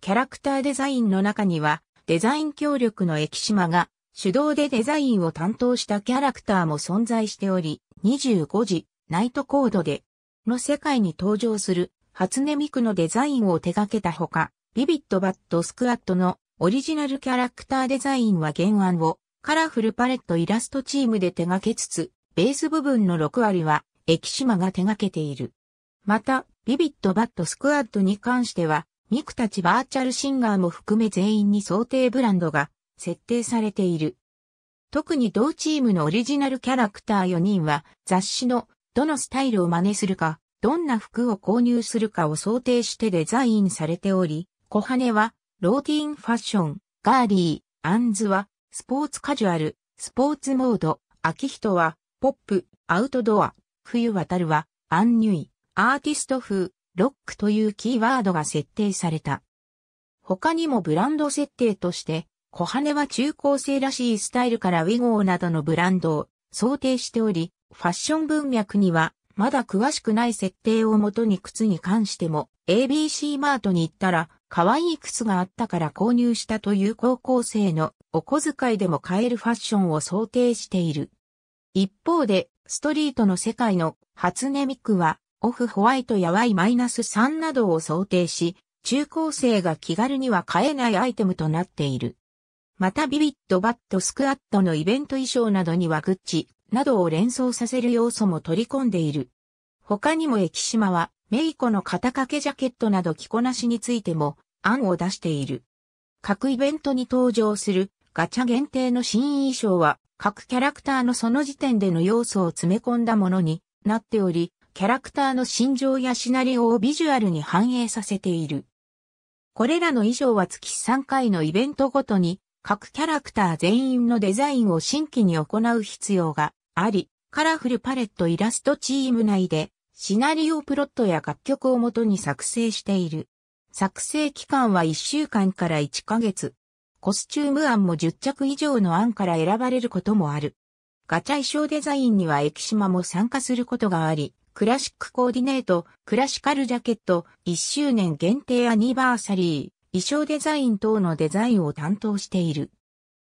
キャラクターデザインの中には、デザイン協力の駅島が手動でデザインを担当したキャラクターも存在しており、25時、ナイトコードで、の世界に登場する、初音ミクのデザインを手掛けたほか、ビビットバットスクワットのオリジナルキャラクターデザインは原案をカラフルパレットイラストチームで手掛けつつ、ベース部分の6割は駅島が手掛けている。また、ビビットバットスクワッドに関しては、ミクたちバーチャルシンガーも含め全員に想定ブランドが設定されている。特に同チームのオリジナルキャラクター4人は雑誌のどのスタイルを真似するか、どんな服を購入するかを想定してデザインされており、小羽はローティーンファッション、ガーリー、アンズはスポーツカジュアル、スポーツモード、秋人はポップ、アウトドア、冬渡るは、アンニュイ、アーティスト風、ロックというキーワードが設定された。他にもブランド設定として、小羽は中高生らしいスタイルからウィゴーなどのブランドを想定しており、ファッション文脈にはまだ詳しくない設定をもとに靴に関しても ABC マートに行ったら可愛い靴があったから購入したという高校生のお小遣いでも買えるファッションを想定している。一方でストリートの世界の初音ミクは、オフホワイトやス3などを想定し、中高生が気軽には買えないアイテムとなっている。またビビッドバットスクワットのイベント衣装などにはグッチなどを連想させる要素も取り込んでいる。他にも駅島は、メイコの肩掛けジャケットなど着こなしについても案を出している。各イベントに登場するガチャ限定の新衣装は各キャラクターのその時点での要素を詰め込んだものになっており、キャラクターの心情やシナリオをビジュアルに反映させている。これらの衣装は月3回のイベントごとに、各キャラクター全員のデザインを新規に行う必要があり、カラフルパレットイラストチーム内で、シナリオプロットや楽曲をもとに作成している。作成期間は1週間から1ヶ月。コスチューム案も10着以上の案から選ばれることもある。ガチャ衣装デザインには駅島も参加することがあり、クラシックコーディネート、クラシカルジャケット、1周年限定アニバーサリー、衣装デザイン等のデザインを担当している。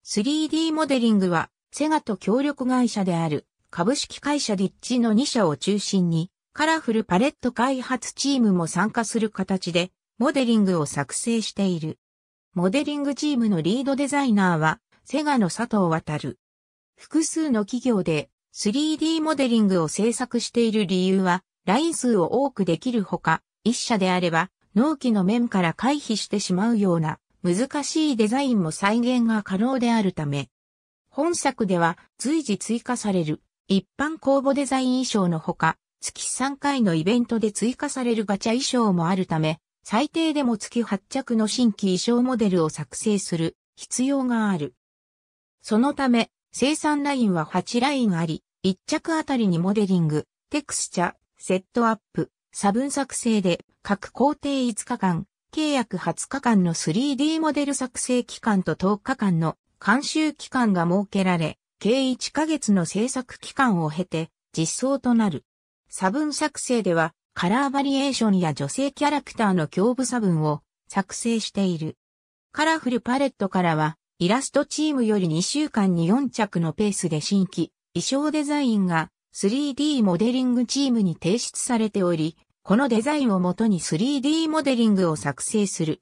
3D モデリングは、セガと協力会社である、株式会社ディッチの2社を中心に、カラフルパレット開発チームも参加する形で、モデリングを作成している。モデリングチームのリードデザイナーは、セガの佐藤渡。複数の企業で 3D モデリングを制作している理由は、ライン数を多くできるほか、一社であれば、納期の面から回避してしまうような難しいデザインも再現が可能であるため、本作では随時追加される一般公募デザイン衣装のほか、月3回のイベントで追加されるガチャ衣装もあるため、最低でも月8着の新規衣装モデルを作成する必要がある。そのため、生産ラインは8ラインあり、1着あたりにモデリング、テクスチャ、セットアップ、差分作成で各工程5日間、契約20日間の 3D モデル作成期間と10日間の監修期間が設けられ、計1ヶ月の制作期間を経て実装となる。差分作成ではカラーバリエーションや女性キャラクターの胸部差分を作成している。カラフルパレットからは、イラストチームより2週間に4着のペースで新規、衣装デザインが 3D モデリングチームに提出されており、このデザインをもとに 3D モデリングを作成する。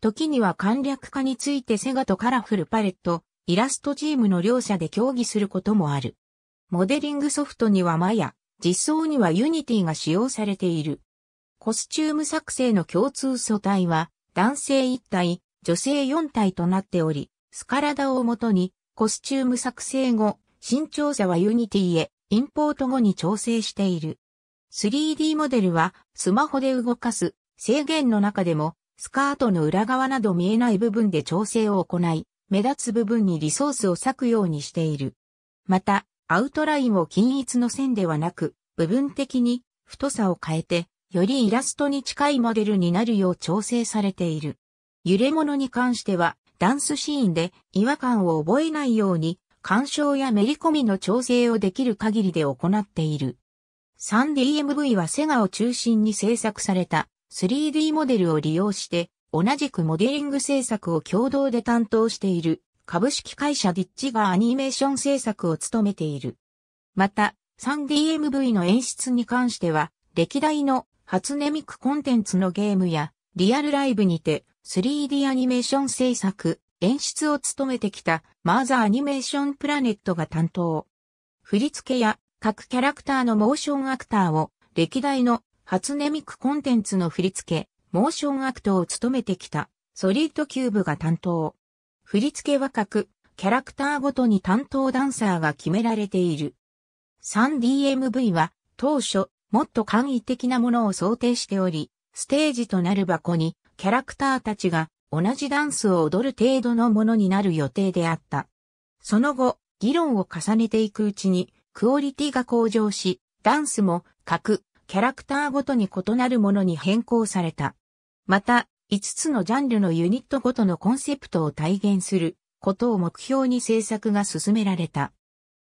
時には簡略化についてセガとカラフルパレット、イラストチームの両者で協議することもある。モデリングソフトにはマヤ、実装にはユニティが使用されている。コスチューム作成の共通素体は、男性1体、女性4体となっており、スカラダをもとに、コスチューム作成後、新調査はユニティへ、インポート後に調整している。3D モデルは、スマホで動かす、制限の中でも、スカートの裏側など見えない部分で調整を行い、目立つ部分にリソースを割くようにしている。また、アウトラインを均一の線ではなく、部分的に太さを変えて、よりイラストに近いモデルになるよう調整されている。揺れ物に関しては、ダンスシーンで違和感を覚えないように、干渉やめり込みの調整をできる限りで行っている。3DMV はセガを中心に制作された 3D モデルを利用して、同じくモデリング制作を共同で担当している株式会社ディッチがアニメーション制作を務めている。また、3DMV の演出に関しては、歴代の初音ミクコンテンツのゲームや、リアルライブにて 3D アニメーション制作、演出を務めてきたマーザアニメーションプラネットが担当。振り付けや各キャラクターのモーションアクターを歴代の初音ミクコンテンツの振り付け、モーションアクトを務めてきたソリッドキューブが担当。振り付けは各、キャラクターごとに担当ダンサーが決められている。3DMV は、当初、もっと簡易的なものを想定しており、ステージとなる箱に、キャラクターたちが同じダンスを踊る程度のものになる予定であった。その後、議論を重ねていくうちに、クオリティが向上し、ダンスも各キャラクターごとに異なるものに変更された。また、5つのジャンルのユニットごとのコンセプトを体現することを目標に制作が進められた。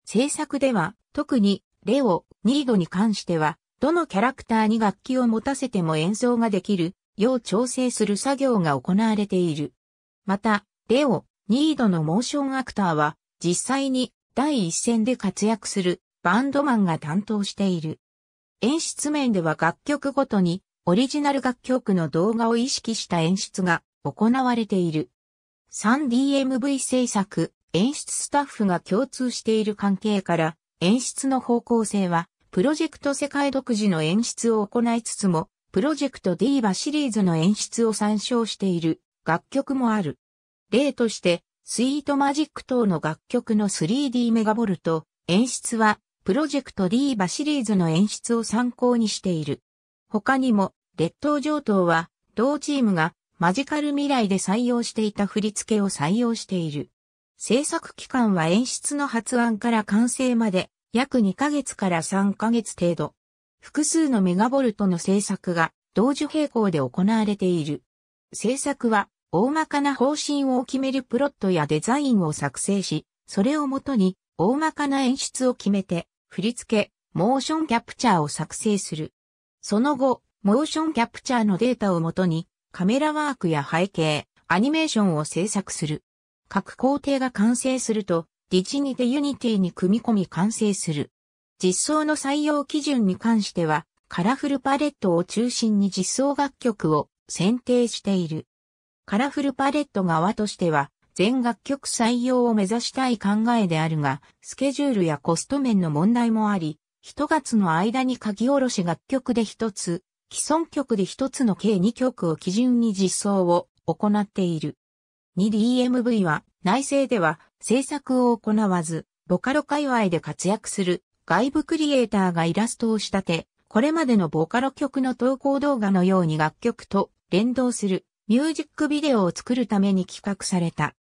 制作では、特に、レオ、ニードに関しては、どのキャラクターに楽器を持たせても演奏ができる、よう調整する作業が行われている。また、レオ、ニードのモーションアクターは、実際に第一線で活躍するバンドマンが担当している。演出面では楽曲ごとにオリジナル楽曲の動画を意識した演出が行われている。3DMV 制作、演出スタッフが共通している関係から、演出の方向性は、プロジェクト世界独自の演出を行いつつも、プロジェクトディーバシリーズの演出を参照している楽曲もある。例として、スイートマジック等の楽曲の 3D メガボルト、演出は、プロジェクトディーバシリーズの演出を参考にしている。他にも、列島上等は、同チームがマジカル未来で採用していた振り付けを採用している。制作期間は演出の発案から完成まで約2ヶ月から3ヶ月程度。複数のメガボルトの制作が同時並行で行われている。制作は大まかな方針を決めるプロットやデザインを作成し、それをもとに大まかな演出を決めて、振り付け、モーションキャプチャーを作成する。その後、モーションキャプチャーのデータをもとに、カメラワークや背景、アニメーションを制作する。各工程が完成すると、ディチニテユニティに組み込み完成する。実装の採用基準に関しては、カラフルパレットを中心に実装楽曲を選定している。カラフルパレット側としては、全楽曲採用を目指したい考えであるが、スケジュールやコスト面の問題もあり、一月の間に書き下ろし楽曲で一つ、既存曲で一つの計2曲を基準に実装を行っている。2DMV は内製では制作を行わず、ボカロ界隈で活躍する外部クリエイターがイラストを仕立て、これまでのボカロ曲の投稿動画のように楽曲と連動するミュージックビデオを作るために企画された。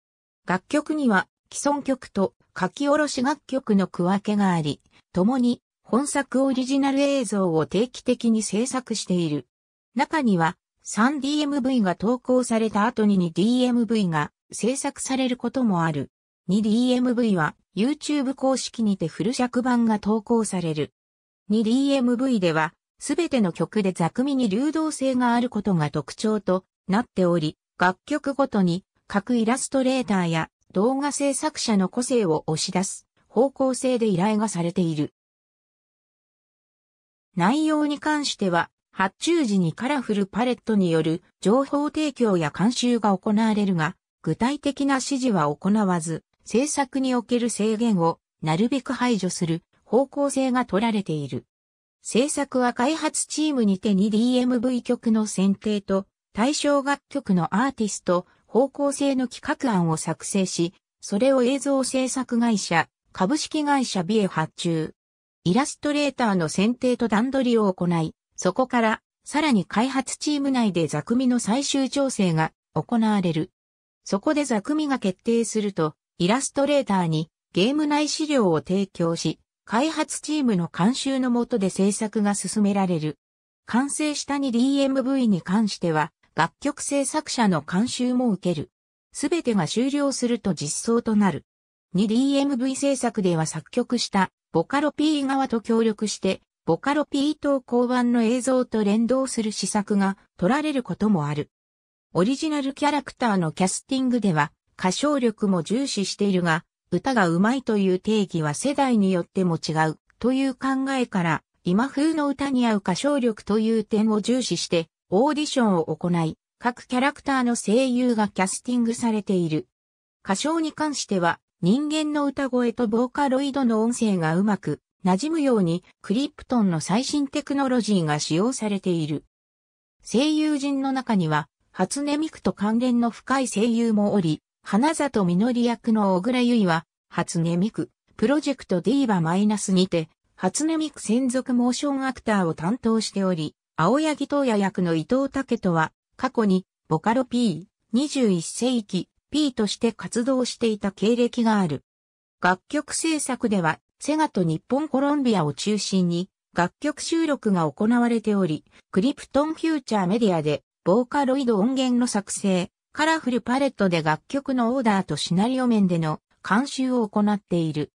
楽曲には既存曲と書き下ろし楽曲の区分けがあり、共に本作オリジナル映像を定期的に制作している。中には 3DMV が投稿された後に 2DMV が制作されることもある。2DMV は YouTube 公式にてフル尺版が投稿される。2DMV ではすべての曲でざくみに流動性があることが特徴となっており、楽曲ごとに各イラストレーターや動画制作者の個性を押し出す方向性で依頼がされている。内容に関しては、発注時にカラフルパレットによる情報提供や監修が行われるが、具体的な指示は行わず、制作における制限をなるべく排除する方向性が取られている。制作は開発チームにてに DMV 曲の選定と対象楽曲のアーティスト方向性の企画案を作成し、それを映像制作会社、株式会社 B へ発注。イラストレーターの選定と段取りを行い、そこからさらに開発チーム内でクミの最終調整が行われる。そこでクミが決定すると、イラストレーターにゲーム内資料を提供し、開発チームの監修のもとで制作が進められる。完成した2 DMV に関しては、楽曲制作者の監修も受ける。すべてが終了すると実装となる。2DMV 制作では作曲したボカロ P 側と協力して、ボカロ P 等交番の映像と連動する施策が取られることもある。オリジナルキャラクターのキャスティングでは歌唱力も重視しているが、歌が上手いという定義は世代によっても違うという考えから、今風の歌に合う歌唱力という点を重視して、オーディションを行い、各キャラクターの声優がキャスティングされている。歌唱に関しては、人間の歌声とボーカロイドの音声がうまく馴染むようにクリプトンの最新テクノロジーが使用されている。声優陣の中には、初音ミクと関連の深い声優もおり、花里みのり役の小倉優衣は、初音ミク、プロジェクトディーバマイナスにて、初音ミク専属モーションアクターを担当しており、青柳東也役の伊藤武とは、過去に、ボカロ P、21世紀、P として活動していた経歴がある。楽曲制作では、セガと日本コロンビアを中心に楽曲収録が行われており、クリプトンフューチャーメディアで、ボーカロイド音源の作成、カラフルパレットで楽曲のオーダーとシナリオ面での監修を行っている。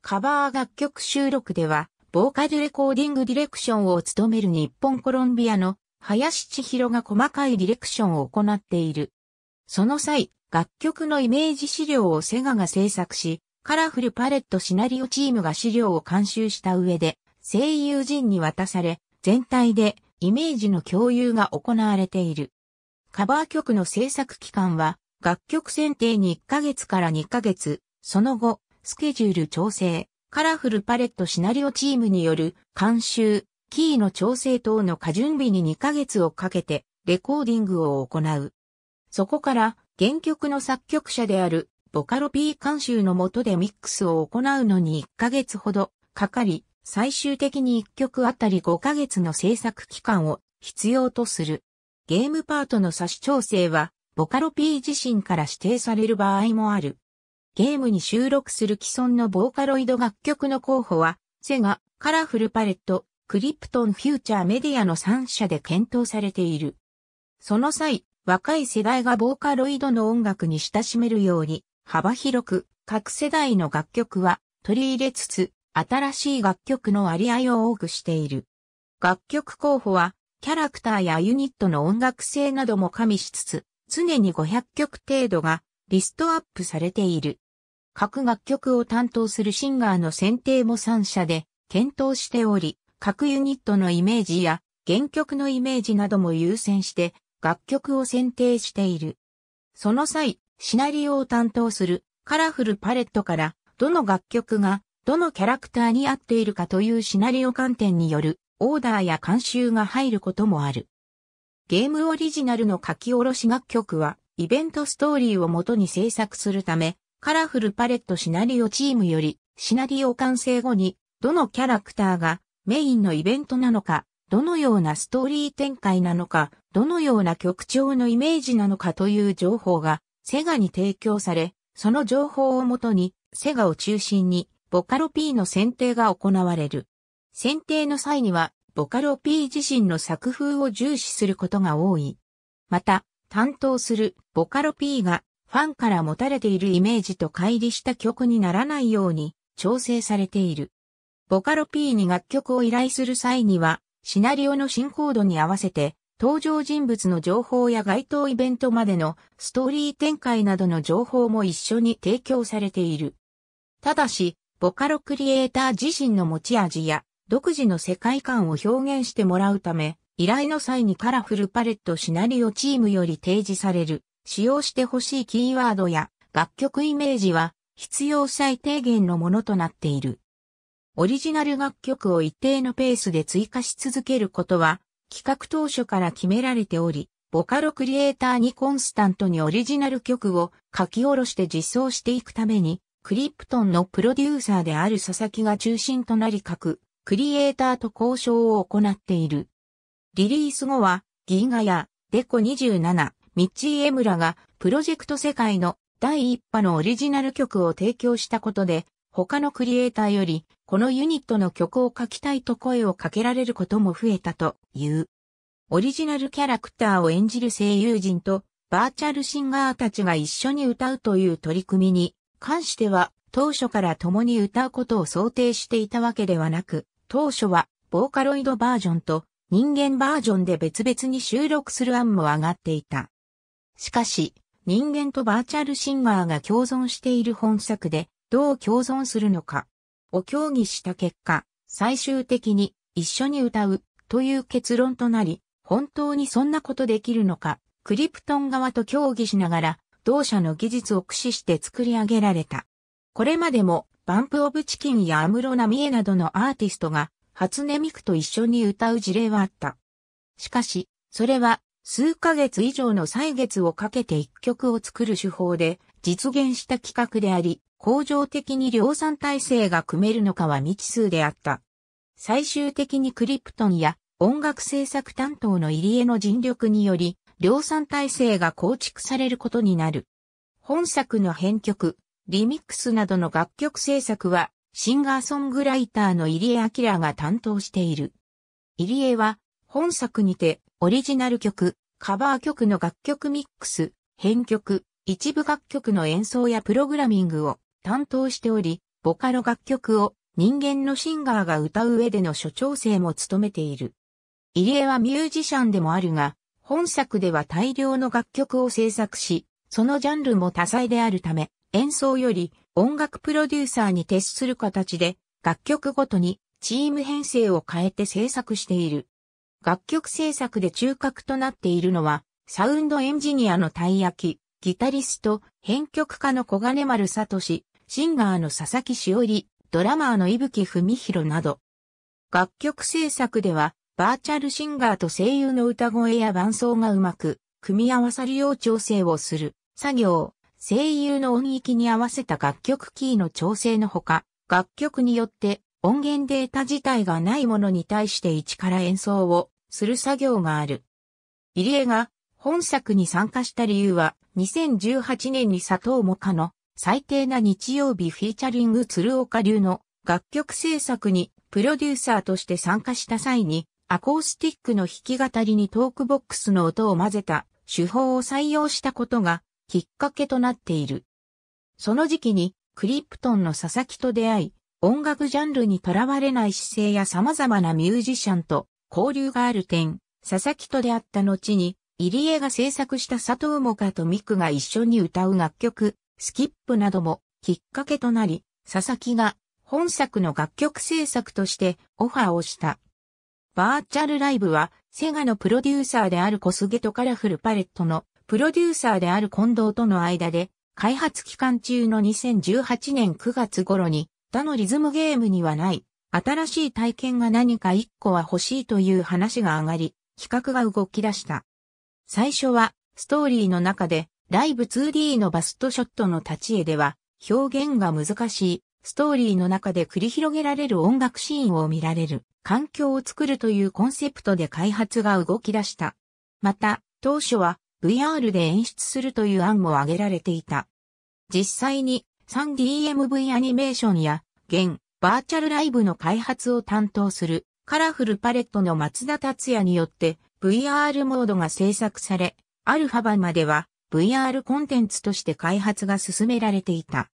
カバー楽曲収録では、ボーカルレコーディングディレクションを務める日本コロンビアの林千尋が細かいディレクションを行っている。その際、楽曲のイメージ資料をセガが制作し、カラフルパレットシナリオチームが資料を監修した上で、声優陣に渡され、全体でイメージの共有が行われている。カバー曲の制作期間は、楽曲選定に1ヶ月から2ヶ月、その後、スケジュール調整、カラフルパレットシナリオチームによる監修、キーの調整等の過準備に2ヶ月をかけてレコーディングを行う。そこから原曲の作曲者であるボカロ P 監修のもとでミックスを行うのに1ヶ月ほどかかり、最終的に1曲あたり5ヶ月の制作期間を必要とする。ゲームパートの差し調整は、ボカロ P 自身から指定される場合もある。ゲームに収録する既存のボーカロイド楽曲の候補は、セガ、カラフルパレット、クリプトンフューチャーメディアの3社で検討されている。その際、若い世代がボーカロイドの音楽に親しめるように幅広く各世代の楽曲は取り入れつつ新しい楽曲の割合を多くしている。楽曲候補はキャラクターやユニットの音楽性なども加味しつつ常に500曲程度がリストアップされている。各楽曲を担当するシンガーの選定も3社で検討しており、各ユニットのイメージや原曲のイメージなども優先して楽曲を選定している。その際、シナリオを担当するカラフルパレットからどの楽曲がどのキャラクターに合っているかというシナリオ観点によるオーダーや監修が入ることもある。ゲームオリジナルの書き下ろし楽曲はイベントストーリーをもとに制作するため、カラフルパレットシナリオチームよりシナリオ完成後にどのキャラクターがメインのイベントなのか、どのようなストーリー展開なのか、どのような曲調のイメージなのかという情報がセガに提供され、その情報をもとにセガを中心にボカロ P の選定が行われる。選定の際にはボカロ P 自身の作風を重視することが多い。また、担当するボカロ P がファンから持たれているイメージと乖離した曲にならないように調整されている。ボカロ P に楽曲を依頼する際には、シナリオの進行度に合わせて登場人物の情報や該当イベントまでのストーリー展開などの情報も一緒に提供されている。ただし、ボカロクリエイター自身の持ち味や独自の世界観を表現してもらうため、依頼の際にカラフルパレットシナリオチームより提示される、使用してほしいキーワードや楽曲イメージは必要最低限のものとなっている。オリジナル楽曲を一定のペースで追加し続けることは企画当初から決められており、ボカロクリエイターにコンスタントにオリジナル曲を書き下ろして実装していくために、クリプトンのプロデューサーである佐々木が中心となり各クリエイターと交渉を行っている。リリース後は、銀河やデコ27、ミッチー・エムラがプロジェクト世界の第一波のオリジナル曲を提供したことで、他のクリエイターより、このユニットの曲を書きたいと声をかけられることも増えたという。オリジナルキャラクターを演じる声優陣とバーチャルシンガーたちが一緒に歌うという取り組みに関しては当初から共に歌うことを想定していたわけではなく、当初はボーカロイドバージョンと人間バージョンで別々に収録する案も上がっていた。しかし、人間とバーチャルシンガーが共存している本作で、どう共存するのか、を協議した結果、最終的に一緒に歌うという結論となり、本当にそんなことできるのか、クリプトン側と協議しながら、同社の技術を駆使して作り上げられた。これまでも、バンプオブチキンやアムロナミエなどのアーティストが、初音ミクと一緒に歌う事例はあった。しかし、それは、数ヶ月以上の歳月をかけて一曲を作る手法で、実現した企画であり、恒常的に量産体制が組めるのかは未知数であった。最終的にクリプトンや音楽制作担当の入江の尽力により、量産体制が構築されることになる。本作の編曲、リミックスなどの楽曲制作は、シンガーソングライターの入江明が担当している。入江は、本作にて、オリジナル曲、カバー曲の楽曲ミックス、編曲、一部楽曲の演奏やプログラミングを担当しており、ボカロ楽曲を人間のシンガーが歌う上での所長生も務めている。入江はミュージシャンでもあるが、本作では大量の楽曲を制作し、そのジャンルも多彩であるため、演奏より音楽プロデューサーに徹する形で、楽曲ごとにチーム編成を変えて制作している。楽曲制作で中核となっているのは、サウンドエンジニアのたい焼き、ギタリスト、編曲家の小金丸聡、シンガーの佐々木しおり、ドラマーの伊吹文弘など。楽曲制作では、バーチャルシンガーと声優の歌声や伴奏がうまく、組み合わさるよう調整をする、作業、声優の音域に合わせた楽曲キーの調整のほか、楽曲によって音源データ自体がないものに対して一から演奏をする作業がある。入江が本作に参加した理由は、2018年に佐藤もかの最低な日曜日フィーチャリング鶴岡流の楽曲制作にプロデューサーとして参加した際にアコースティックの弾き語りにトークボックスの音を混ぜた手法を採用したことがきっかけとなっている。その時期にクリプトンの佐々木と出会い、音楽ジャンルにとらわれない姿勢や様々なミュージシャンと交流がある点、佐々木と出会った後に入江が制作した佐藤もかとミクが一緒に歌う楽曲、スキップなどもきっかけとなり、佐々木が本作の楽曲制作としてオファーをした。バーチャルライブは、セガのプロデューサーであるコスゲとカラフルパレットのプロデューサーである近藤との間で、開発期間中の2018年9月頃に、他のリズムゲームにはない、新しい体験が何か一個は欲しいという話が上がり、企画が動き出した。最初は、ストーリーの中で、ライブ 2D のバストショットの立ち絵では、表現が難しい、ストーリーの中で繰り広げられる音楽シーンを見られる、環境を作るというコンセプトで開発が動き出した。また、当初は、VR で演出するという案も挙げられていた。実際に 3DMV アニメーションや現バーチャルライブの開発を担当するカラフルパレットの松田達也によって VR モードが制作され、アルファ版までは VR コンテンツとして開発が進められていた。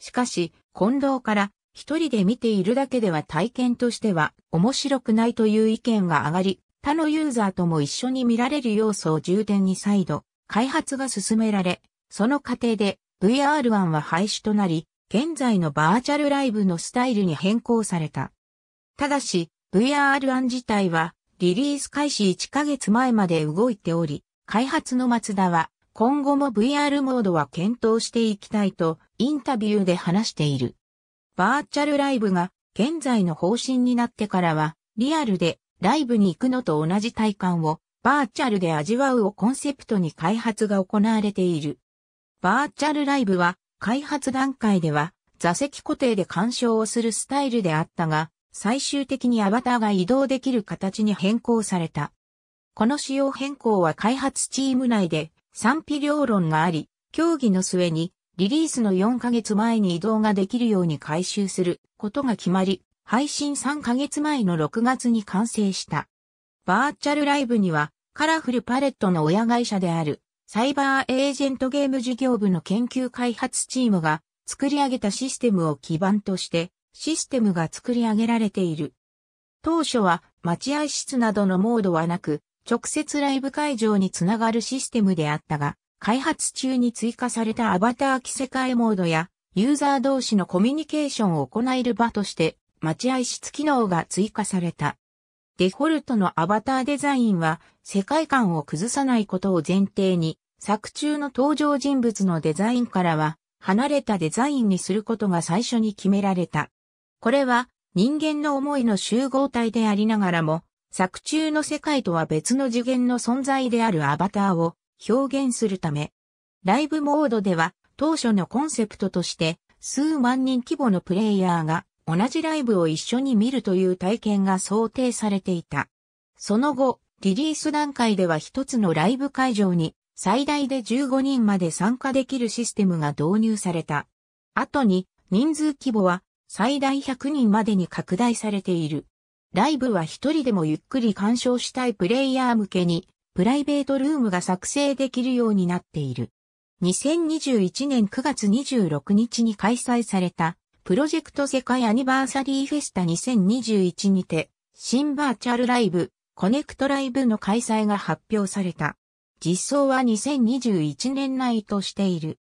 しかし、近藤から一人で見ているだけでは体験としては面白くないという意見が上がり、他のユーザーとも一緒に見られる要素を重点に再度、開発が進められ、その過程で VR1 は廃止となり、現在のバーチャルライブのスタイルに変更された。ただし、VR1 自体はリリース開始1ヶ月前まで動いており、開発の松田は、今後も VR モードは検討していきたいと、インタビューで話している。バーチャルライブが、現在の方針になってからは、リアルでライブに行くのと同じ体感を、バーチャルで味わうをコンセプトに開発が行われている。バーチャルライブは、開発段階では、座席固定で鑑賞をするスタイルであったが、最終的にアバターが移動できる形に変更された。この仕様変更は開発チーム内で賛否両論があり、協議の末にリリースの4ヶ月前に移動ができるように回収することが決まり、配信3ヶ月前の6月に完成した。バーチャルライブにはカラフルパレットの親会社であるサイバーエージェントゲーム事業部の研究開発チームが作り上げたシステムを基盤としてシステムが作り上げられている。当初は待合室などのモードはなく、直接ライブ会場につながるシステムであったが、開発中に追加されたアバター着せ替えモードや、ユーザー同士のコミュニケーションを行える場として、待合室機能が追加された。デフォルトのアバターデザインは、世界観を崩さないことを前提に、作中の登場人物のデザインからは、離れたデザインにすることが最初に決められた。これは人間の思いの集合体でありながらも、作中の世界とは別の次元の存在であるアバターを表現するため、ライブモードでは当初のコンセプトとして数万人規模のプレイヤーが同じライブを一緒に見るという体験が想定されていた。その後、リリース段階では一つのライブ会場に最大で15人まで参加できるシステムが導入された。後に人数規模は最大100人までに拡大されている。ライブは一人でもゆっくり鑑賞したいプレイヤー向けに、プライベートルームが作成できるようになっている。2021年9月26日に開催された、プロジェクト世界アニバーサリーフェスタ2021にて、新バーチャルライブ、コネクトライブの開催が発表された。実装は2021年内としている。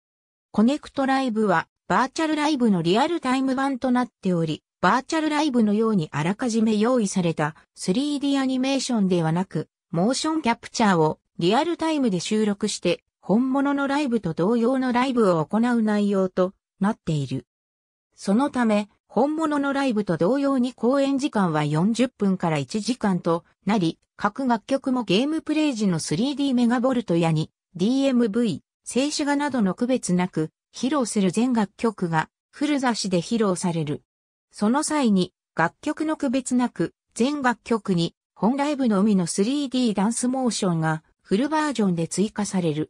コネクトライブはバーチャルライブのリアルタイム版となっており、バーチャルライブのようにあらかじめ用意された 3D アニメーションではなく、モーションキャプチャーをリアルタイムで収録して、本物のライブと同様のライブを行う内容となっている。そのため、本物のライブと同様に公演時間は40分から1時間となり、各楽曲もゲームプレイ時の 3D メガボルトやに DMV、静止画などの区別なく披露する全楽曲が、古雑誌で披露される。その際に、楽曲の区別なく、全楽曲に、本ライブのみの 3D ダンスモーションが、フルバージョンで追加される。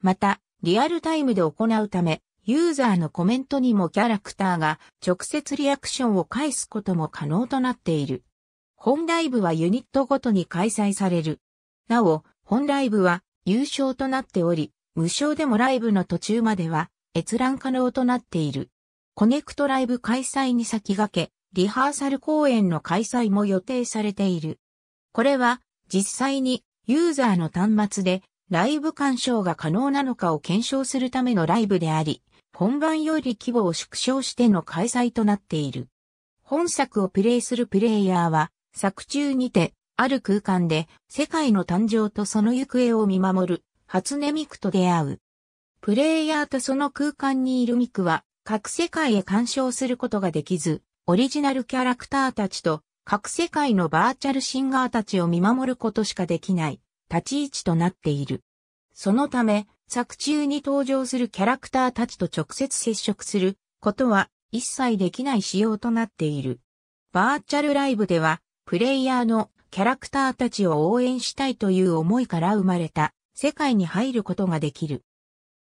また、リアルタイムで行うため、ユーザーのコメントにもキャラクターが直接リアクションを返すことも可能となっている。本ライブはユニットごとに開催される。なお、本ライブは優勝となっており、無償でもライブの途中までは閲覧可能となっている。コネクトライブ開催に先駆け、リハーサル公演の開催も予定されている。これは実際にユーザーの端末でライブ鑑賞が可能なのかを検証するためのライブであり、本番より規模を縮小しての開催となっている。本作をプレイするプレイヤーは作中にてある空間で世界の誕生とその行方を見守る初音ミクと出会う。プレイヤーとその空間にいるミクは、各世界へ干渉することができず、オリジナルキャラクターたちと、各世界のバーチャルシンガーたちを見守ることしかできない、立ち位置となっている。そのため、作中に登場するキャラクターたちと直接接触することは一切できない仕様となっている。バーチャルライブでは、プレイヤーのキャラクターたちを応援したいという思いから生まれた世界に入ることができる。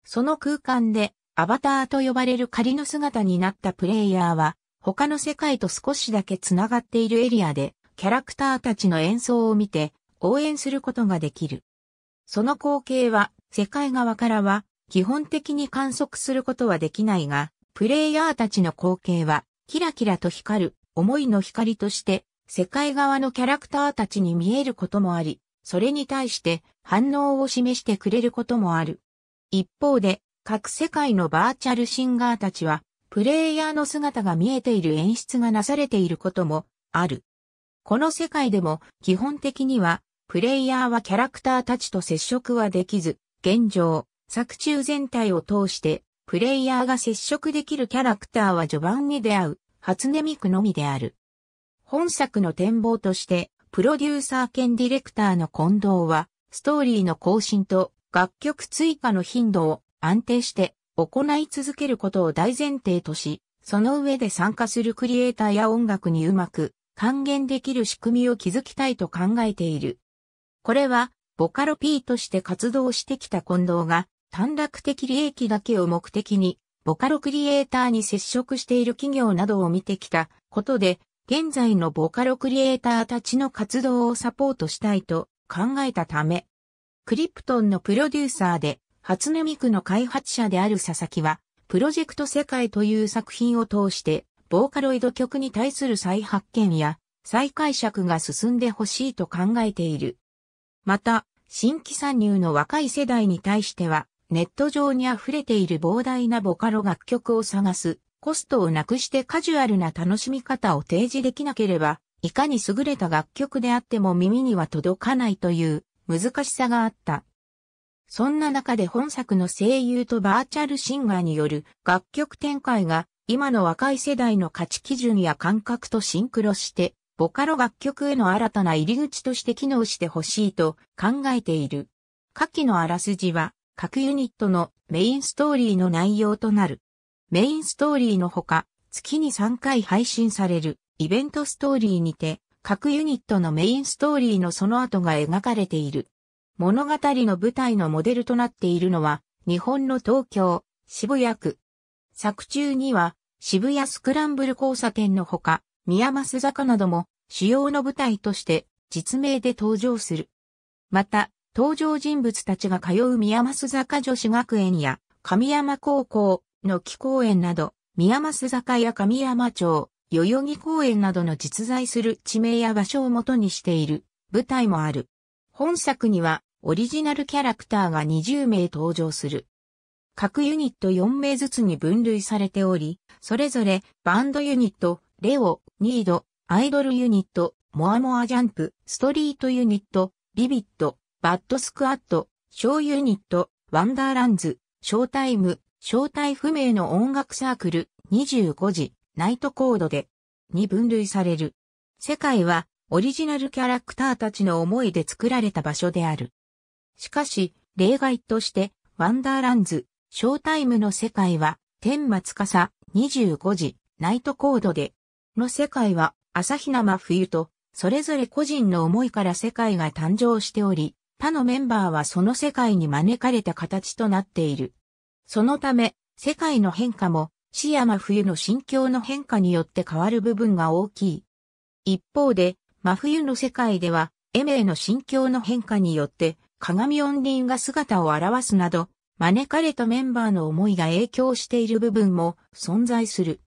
その空間でアバターと呼ばれる仮の姿になったプレイヤーは他の世界と少しだけ繋がっているエリアでキャラクターたちの演奏を見て応援することができる。その光景は世界側からは基本的に観測することはできないが、プレイヤーたちの光景はキラキラと光る思いの光として世界側のキャラクターたちに見えることもあり、それに対して反応を示してくれることもある。一方で、各世界のバーチャルシンガーたちは、プレイヤーの姿が見えている演出がなされていることもある。この世界でも基本的にはプレイヤーはキャラクターたちと接触はできず、現状、作中全体を通してプレイヤーが接触できるキャラクターは序盤に出会う初音ミクのみである。本作の展望として、プロデューサー兼ディレクターの近藤は、ストーリーの更新と楽曲追加の頻度を安定して行い続けることを大前提とし、その上で参加するクリエイターや音楽にうまく還元できる仕組みを築きたいと考えている。これは、ボカロ P として活動してきた近藤が、短絡的利益だけを目的に、ボカロクリエイターに接触している企業などを見てきたことで、現在のボカロクリエイターたちの活動をサポートしたいと考えたため、クリプトンのプロデューサーで、初音ミクの開発者である佐々木は、プロジェクト世界という作品を通して、ボーカロイド曲に対する再発見や再解釈が進んでほしいと考えている。また、新規参入の若い世代に対しては、ネット上に溢れている膨大なボカロ楽曲を探す、コストをなくしてカジュアルな楽しみ方を提示できなければ、いかに優れた楽曲であっても耳には届かないという難しさがあった。そんな中で本作の声優とバーチャルシンガーによる楽曲展開が今の若い世代の価値基準や感覚とシンクロして、ボカロ楽曲への新たな入り口として機能してほしいと考えている。下記のあらすじは各ユニットのメインストーリーの内容となる。メインストーリーのほか、月に3回配信されるイベントストーリーにて、各ユニットのメインストーリーのその後が描かれている。物語の舞台のモデルとなっているのは、日本の東京、渋谷区。作中には、渋谷スクランブル交差点のほか、宮益坂なども主要の舞台として実名で登場する。また、登場人物たちが通う宮益坂女子学園や神山高校の貴公園など、宮益坂や神山町、代々木公園などの実在する地名や場所をもとにしている舞台もある。本作にはオリジナルキャラクターが20名登場する。各ユニット4名ずつに分類されており、それぞれバンドユニット、レオ、ニード、アイドルユニット、モアモアジャンプ、ストリートユニット、ビビット、バッドスクワット、ショーユニット、ワンダーランズ、ショータイム、正体不明の音楽サークル、25時、ナイトコードで、に分類される。世界は、オリジナルキャラクターたちの思いで作られた場所である。しかし、例外として、ワンダーランズ、ショータイムの世界は、天末笠、25時、ナイトコードで、の世界は、朝日生冬と、それぞれ個人の思いから世界が誕生しており、他のメンバーはその世界に招かれた形となっている。そのため、世界の変化もシヤ真冬の心境の変化によって変わる部分が大きい。一方で、真冬の世界では、エメイの心境の変化によって、鏡音輪が姿を現すなど、招かれたメンバーの思いが影響している部分も存在する。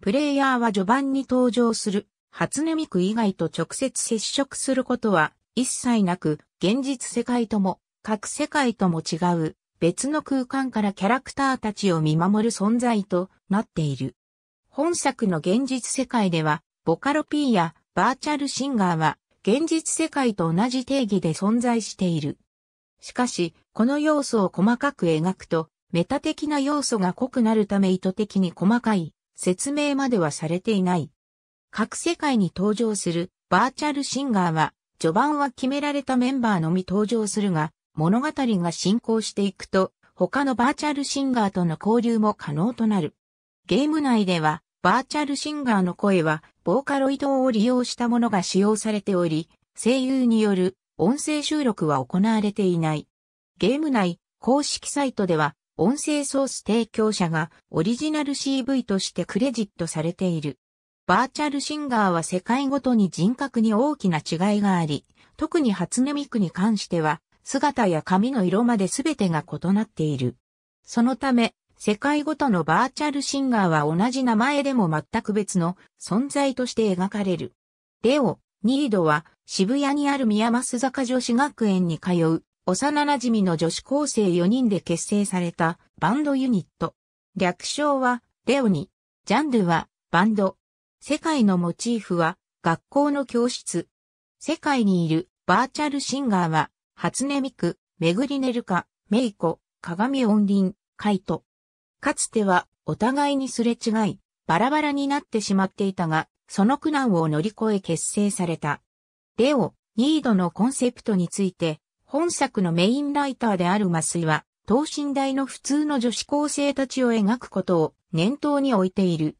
プレイヤーは序盤に登場する、初音ミク以外と直接接触することは一切なく、現実世界とも、各世界とも違う、別の空間からキャラクターたちを見守る存在となっている。本作の現実世界では、ボカロ P やバーチャルシンガーは現実世界と同じ定義で存在している。しかし、この要素を細かく描くと、メタ的な要素が濃くなるため意図的に細かい説明まではされていない。各世界に登場するバーチャルシンガーは、序盤は決められたメンバーのみ登場するが、物語が進行していくと、他のバーチャルシンガーとの交流も可能となる。ゲーム内では、バーチャルシンガーの声は、ボーカロイドを利用したものが使用されており、声優による音声収録は行われていない。ゲーム内、公式サイトでは、音声ソース提供者がオリジナル CV としてクレジットされている。バーチャルシンガーは世界ごとに人格に大きな違いがあり、特に初音ミクに関しては、姿や髪の色まで全てが異なっている。そのため、世界ごとのバーチャルシンガーは同じ名前でも全く別の存在として描かれる。レオ、ニードは渋谷にある宮益坂女子学園に通う幼馴染の女子高生4人で結成されたバンドユニット。略称はレオニ、ジャンルはバンド。世界のモチーフは学校の教室。世界にいるバーチャルシンガーは初音ミク、めぐりねるか、めいこ、鏡音林、カイト。かつては、お互いにすれ違い、バラバラになってしまっていたが、その苦難を乗り越え結成された。レオ、ニードのコンセプトについて、本作のメインライターであるマスイは、等身大の普通の女子高生たちを描くことを念頭に置いている。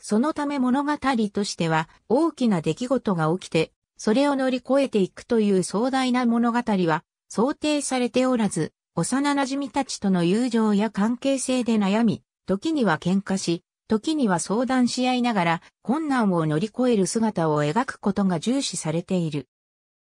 そのため物語としては大きな出来事が起きてそれを乗り越えていくという壮大な物語は想定されておらず、幼馴染たちとの友情や関係性で悩み、時には喧嘩し、時には相談し合いながら困難を乗り越える姿を描くことが重視されている。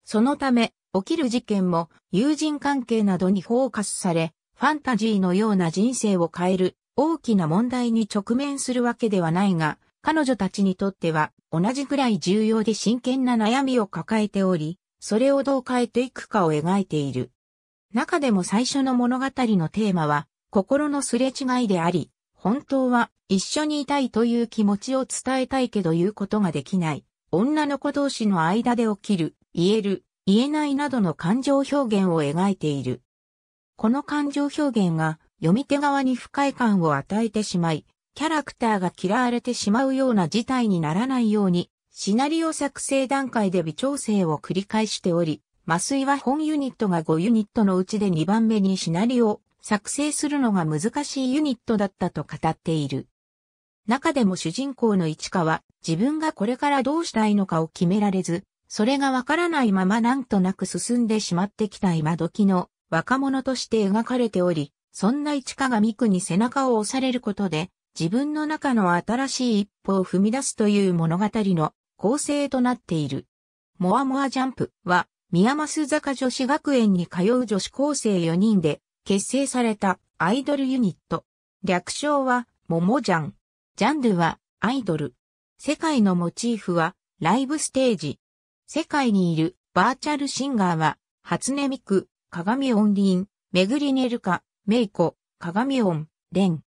そのため、起きる事件も友人関係などにフォーカスされ、ファンタジーのような人生を変える大きな問題に直面するわけではないが、彼女たちにとっては同じくらい重要で真剣な悩みを抱えており、それをどう変えていくかを描いている。中でも最初の物語のテーマは、心のすれ違いであり、本当は一緒にいたいという気持ちを伝えたいけど言うことができない、女の子同士の間で起きる、言える、言えないなどの感情表現を描いている。この感情表現が読み手側に不快感を与えてしまい、キャラクターが嫌われてしまうような事態にならないように、シナリオ作成段階で微調整を繰り返しており、麻酔は本ユニットが5ユニットのうちで2番目にシナリオ作成するのが難しいユニットだったと語っている。中でも主人公の市川、自分がこれからどうしたいのかを決められず、それがわからないままなんとなく進んでしまってきた今時の若者として描かれており、そんな市川美久に背中を押されることで、自分の中の新しい一歩を踏み出すという物語の構成となっている。モアモアジャンプは、宮益坂女子学園に通う女子高生4人で結成されたアイドルユニット。略称は、モモジャン。ジャンルは、アイドル。世界のモチーフは、ライブステージ。世界にいるバーチャルシンガーは、初音ミク、鏡音輪、めぐりねるか、めいこ、鏡音、レン。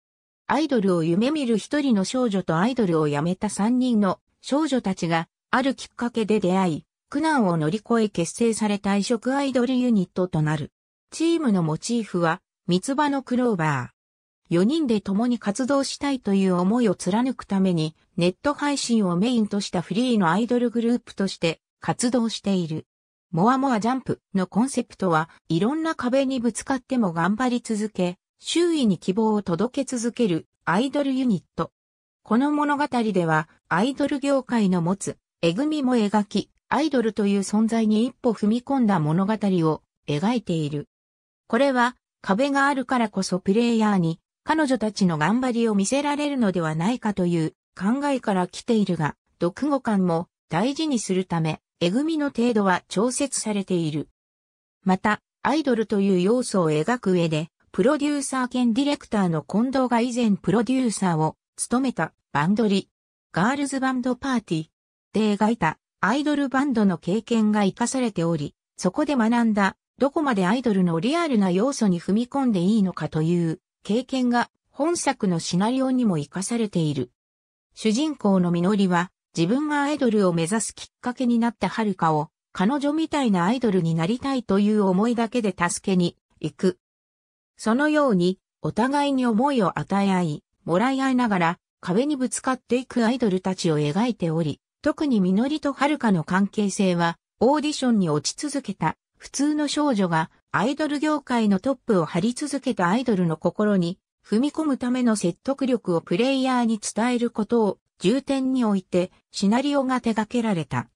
アイドルを夢見る一人の少女とアイドルを辞めた三人の少女たちがあるきっかけで出会い、苦難を乗り越え結成された異色アイドルユニットとなる。チームのモチーフは三つ葉のクローバー。4人で共に活動したいという思いを貫くためにネット配信をメインとしたフリーのアイドルグループとして活動している。モアモアジャンプのコンセプトはいろんな壁にぶつかっても頑張り続け、周囲に希望を届け続けるアイドルユニット。この物語では、アイドル業界の持つ、えぐみも描き、アイドルという存在に一歩踏み込んだ物語を描いている。これは、壁があるからこそプレイヤーに、彼女たちの頑張りを見せられるのではないかという考えから来ているが、読後感も大事にするため、えぐみの程度は調節されている。また、アイドルという要素を描く上で、プロデューサー兼ディレクターの近藤が以前プロデューサーを務めたバンドリ、ガールズバンドパーティーで描いたアイドルバンドの経験が活かされており、そこで学んだどこまでアイドルのリアルな要素に踏み込んでいいのかという経験が本作のシナリオにも活かされている。主人公のみのりは自分がアイドルを目指すきっかけになったはるかを彼女みたいなアイドルになりたいという思いだけで助けに行くそのように、お互いに思いを与え合い、もらい合いながら、壁にぶつかっていくアイドルたちを描いており、特にみのりとはるかの関係性は、オーディションに落ち続けた、普通の少女が、アイドル業界のトップを張り続けたアイドルの心に、踏み込むための説得力をプレイヤーに伝えることを重点においてシナリオが手掛けられた。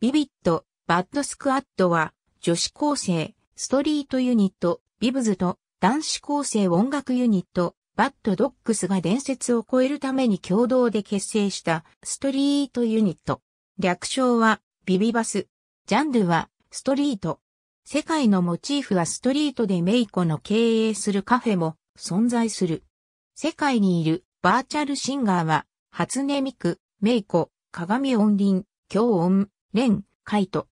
ビビット、バッドスクワットは女子高生、ストリートユニット、ビブズと男子高生音楽ユニット、バッドドックスが伝説を超えるために共同で結成したストリートユニット。略称はビビバス。ジャンルはストリート。世界のモチーフはストリートでメイコの経営するカフェも存在する。世界にいるバーチャルシンガーは、初音ミク、メイコ、鏡音輪、京音、レン、カイト。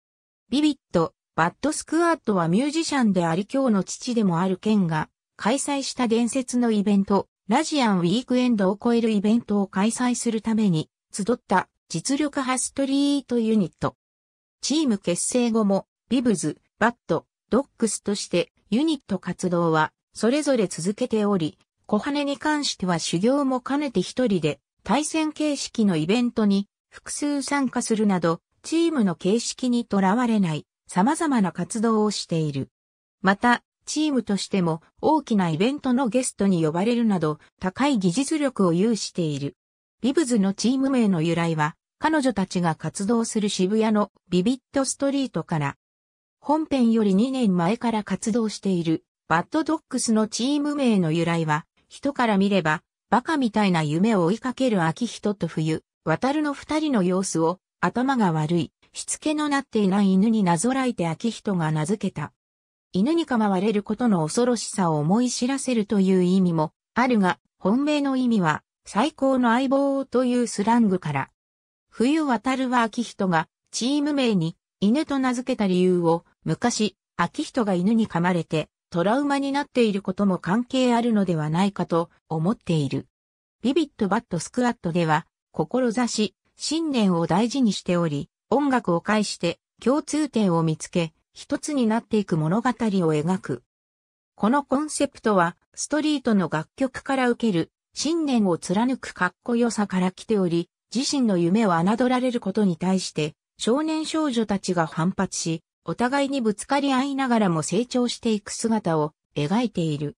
ビビット、バッドスクワットはミュージシャンであり今日の父でもある県が開催した伝説のイベント、ラジアンウィークエンドを超えるイベントを開催するために集った実力派ストリートユニット。チーム結成後もビブズ、バッド、ドックスとしてユニット活動はそれぞれ続けており、小羽に関しては修行も兼ねて一人で対戦形式のイベントに複数参加するなどチームの形式にとらわれない様々な活動をしている。また、チームとしても大きなイベントのゲストに呼ばれるなど高い技術力を有している。ビブズのチーム名の由来は、彼女たちが活動する渋谷のビビットストリートから、本編より2年前から活動しているバッドドックスのチーム名の由来は、人から見れば、バカみたいな夢を追いかける秋人と冬、渡るの二人の様子を頭が悪い、しつけのなっていない犬になぞらえて秋人が名付けた。犬に構まれることの恐ろしさを思い知らせるという意味もあるが、本命の意味は、最高の相棒というスラングから。冬渡るは秋人が、チーム名に犬と名付けた理由を、昔、秋人が犬に噛まれて、トラウマになっていることも関係あるのではないかと思っている。ビビットバットスクワットでは、志、信念を大事にしており、音楽を介して共通点を見つけ、一つになっていく物語を描く。このコンセプトは、ストリートの楽曲から受ける、信念を貫くかっこよさから来ており、自身の夢を侮られることに対して、少年少女たちが反発し、お互いにぶつかり合いながらも成長していく姿を描いている。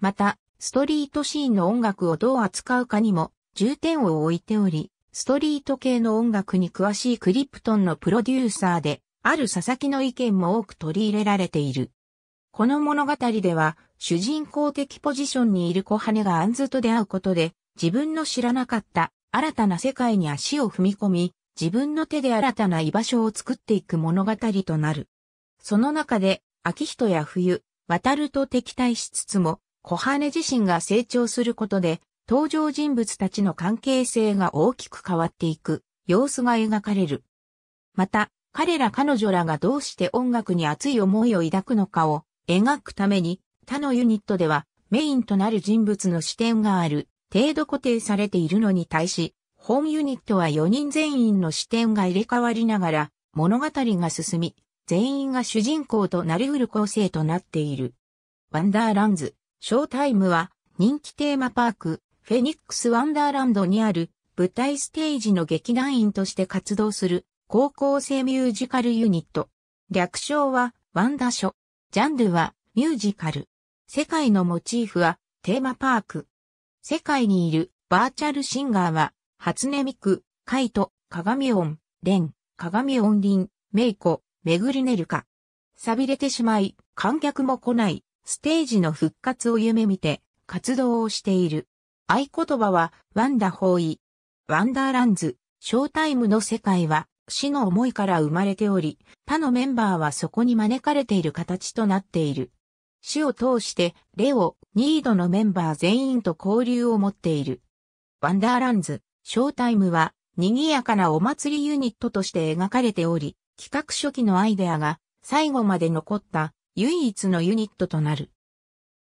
また、ストリートシーンの音楽をどう扱うかにも重点を置いており、ストリート系の音楽に詳しいクリプトンのプロデューサーで、ある佐々木の意見も多く取り入れられている。この物語では、主人公的ポジションにいる小羽がアンズと出会うことで、自分の知らなかった新たな世界に足を踏み込み、自分の手で新たな居場所を作っていく物語となる。その中で、秋人や冬、渡ると敵対しつつも、小羽自身が成長することで、登場人物たちの関係性が大きく変わっていく様子が描かれる。また、彼ら彼女らがどうして音楽に熱い思いを抱くのかを描くために、他のユニットではメインとなる人物の視点がある程度固定されているのに対し、本ユニットは4人全員の視点が入れ替わりながら物語が進み、全員が主人公となり得る構成となっている。ワンダーランズ、ショータイムは人気テーマパーク、フェニックスワンダーランドにある舞台ステージの劇団員として活動する高校生ミュージカルユニット。略称はワンダショ。ジャンルはミュージカル。世界のモチーフはテーマパーク。世界にいるバーチャルシンガーは初音ミク、カイト、鏡音、レン、鏡音ン、メイコ、メグリネルカ。錆びれてしまい、観客も来ない、ステージの復活を夢見て活動をしている。合言葉は、ワンダ方位。ワンダーランズ、ショータイムの世界は、死の思いから生まれており、他のメンバーはそこに招かれている形となっている。死を通して、レオ、ニードのメンバー全員と交流を持っている。ワンダーランズ、ショータイムは、賑やかなお祭りユニットとして描かれており、企画初期のアイデアが最後まで残った唯一のユニットとなる。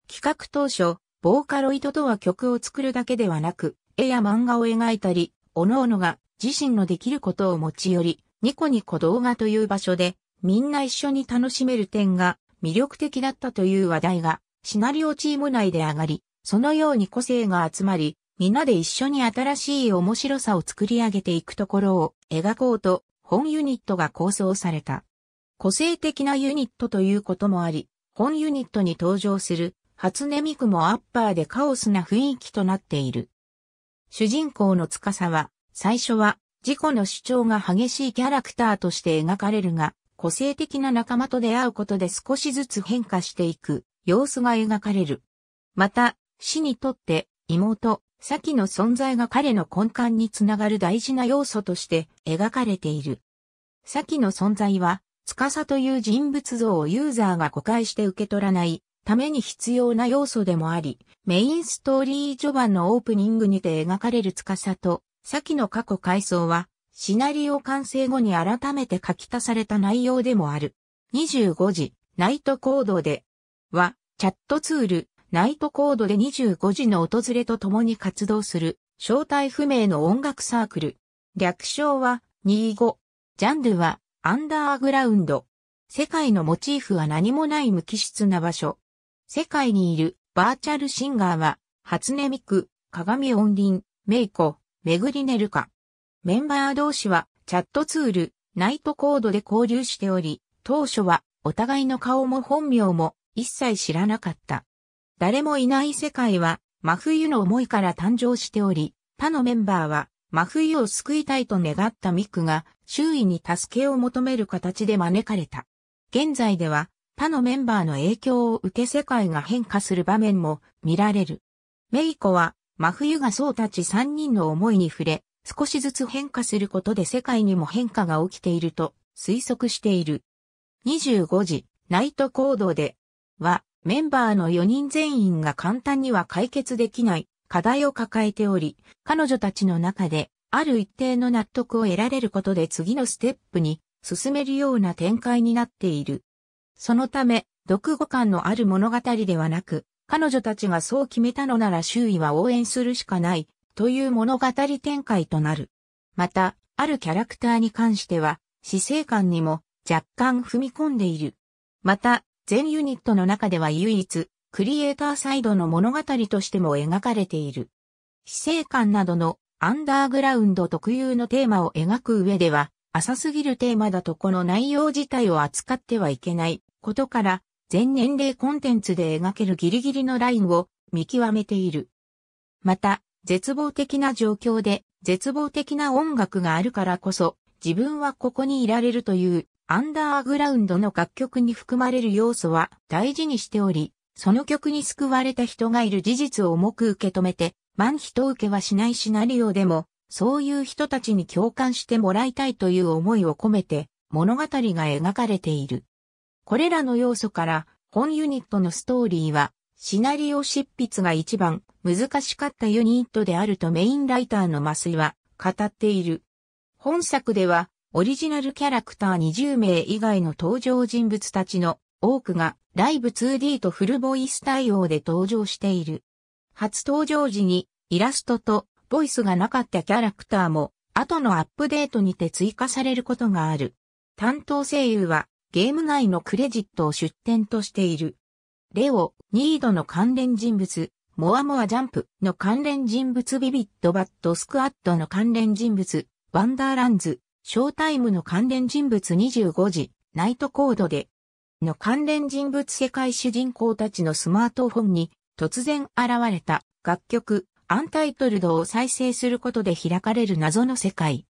企画当初、ボーカロイドとは曲を作るだけではなく、絵や漫画を描いたり、各々が自身のできることを持ち寄り、ニコニコ動画という場所で、みんな一緒に楽しめる点が魅力的だったという話題が、シナリオチーム内で上がり、そのように個性が集まり、みんなで一緒に新しい面白さを作り上げていくところを描こうと、本ユニットが構想された。個性的なユニットということもあり、本ユニットに登場する初音ミクもアッパーでカオスな雰囲気となっている。主人公の司は、最初は自己の主張が激しいキャラクターとして描かれるが、個性的な仲間と出会うことで少しずつ変化していく様子が描かれる。また、死にとって妹、咲の存在が彼の根幹につながる大事な要素として描かれている。先の存在は、司という人物像をユーザーが誤解して受け取らないために必要な要素でもあり、メインストーリー序盤のオープニングにて描かれる司と、先の過去回想は、シナリオ完成後に改めて書き足された内容でもある。25時、ナイトコードで、は、チャットツール、ナイトコードで25時の訪れと共に活動する、正体不明の音楽サークル。略称は、25。ジャンルは、アンダーグラウンド。世界のモチーフは何もない無機質な場所。世界にいるバーチャルシンガーは、初音ミク、鏡音林、メイコ、めぐりねるか。メンバー同士は、チャットツール、ナイトコードで交流しており、当初は、お互いの顔も本名も、一切知らなかった。誰もいない世界は、真冬の思いから誕生しており、他のメンバーは、真冬を救いたいと願ったミクが、周囲に助けを求める形で招かれた。現在では、他のメンバーの影響を受け世界が変化する場面も見られる。メイコは、真冬がそうたち3人の思いに触れ、少しずつ変化することで世界にも変化が起きていると推測している。25時、ナイト行動では、メンバーの4人全員が簡単には解決できない課題を抱えており、彼女たちの中で、ある一定の納得を得られることで次のステップに進めるような展開になっている。そのため、読語感のある物語ではなく、彼女たちがそう決めたのなら周囲は応援するしかない、という物語展開となる。また、あるキャラクターに関しては、死生観にも若干踏み込んでいる。また、全ユニットの中では唯一、クリエイターサイドの物語としても描かれている。死生観などのアンダーグラウンド特有のテーマを描く上では、浅すぎるテーマだとこの内容自体を扱ってはいけないことから、全年齢コンテンツで描けるギリギリのラインを見極めている。また、絶望的な状況で絶望的な音楽があるからこそ、自分はここにいられるというアンダーグラウンドの楽曲に含まれる要素は大事にしており、その曲に救われた人がいる事実を重く受け止めて、万人受けはしないシナリオでも、そういう人たちに共感してもらいたいという思いを込めて、物語が描かれている。これらの要素から本ユニットのストーリーはシナリオ執筆が一番難しかったユニットであるとメインライターのマスイは語っている。本作ではオリジナルキャラクター20名以外の登場人物たちの多くがライブ 2D とフルボイス対応で登場している。初登場時にイラストとボイスがなかったキャラクターも後のアップデートにて追加されることがある。担当声優はゲーム内のクレジットを出展としている。レオ、ニードの関連人物、モアモアジャンプの関連人物ビビットバットスクワットの関連人物、ワンダーランズ、ショータイムの関連人物25時、ナイトコードで、の関連人物世界主人公たちのスマートフォンに突然現れた楽曲、アンタイトルドを再生することで開かれる謎の世界。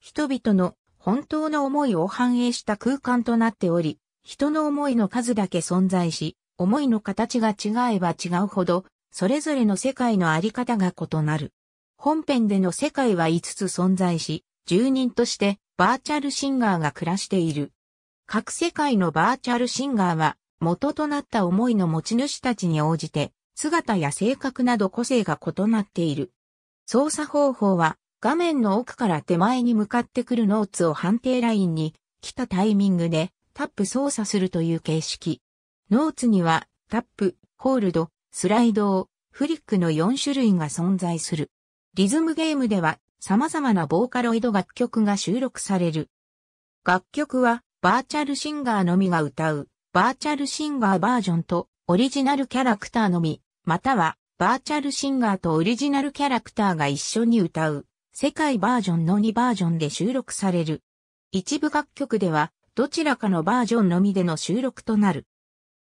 人々の本当の思いを反映した空間となっており、人の思いの数だけ存在し、思いの形が違えば違うほど、それぞれの世界のあり方が異なる。本編での世界は5つ存在し、住人としてバーチャルシンガーが暮らしている。各世界のバーチャルシンガーは、元となった思いの持ち主たちに応じて、姿や性格など個性が異なっている。操作方法は、画面の奥から手前に向かってくるノーツを判定ラインに来たタイミングでタップ操作するという形式。ノーツにはタップ、ホールド、スライド、フリックの4種類が存在する。リズムゲームでは様々なボーカロイド楽曲が収録される。楽曲はバーチャルシンガーのみが歌うバーチャルシンガーバージョンとオリジナルキャラクターのみ、またはバーチャルシンガーとオリジナルキャラクターが一緒に歌う世界バージョンの2バージョンで収録される。一部楽曲では、どちらかのバージョンのみでの収録となる。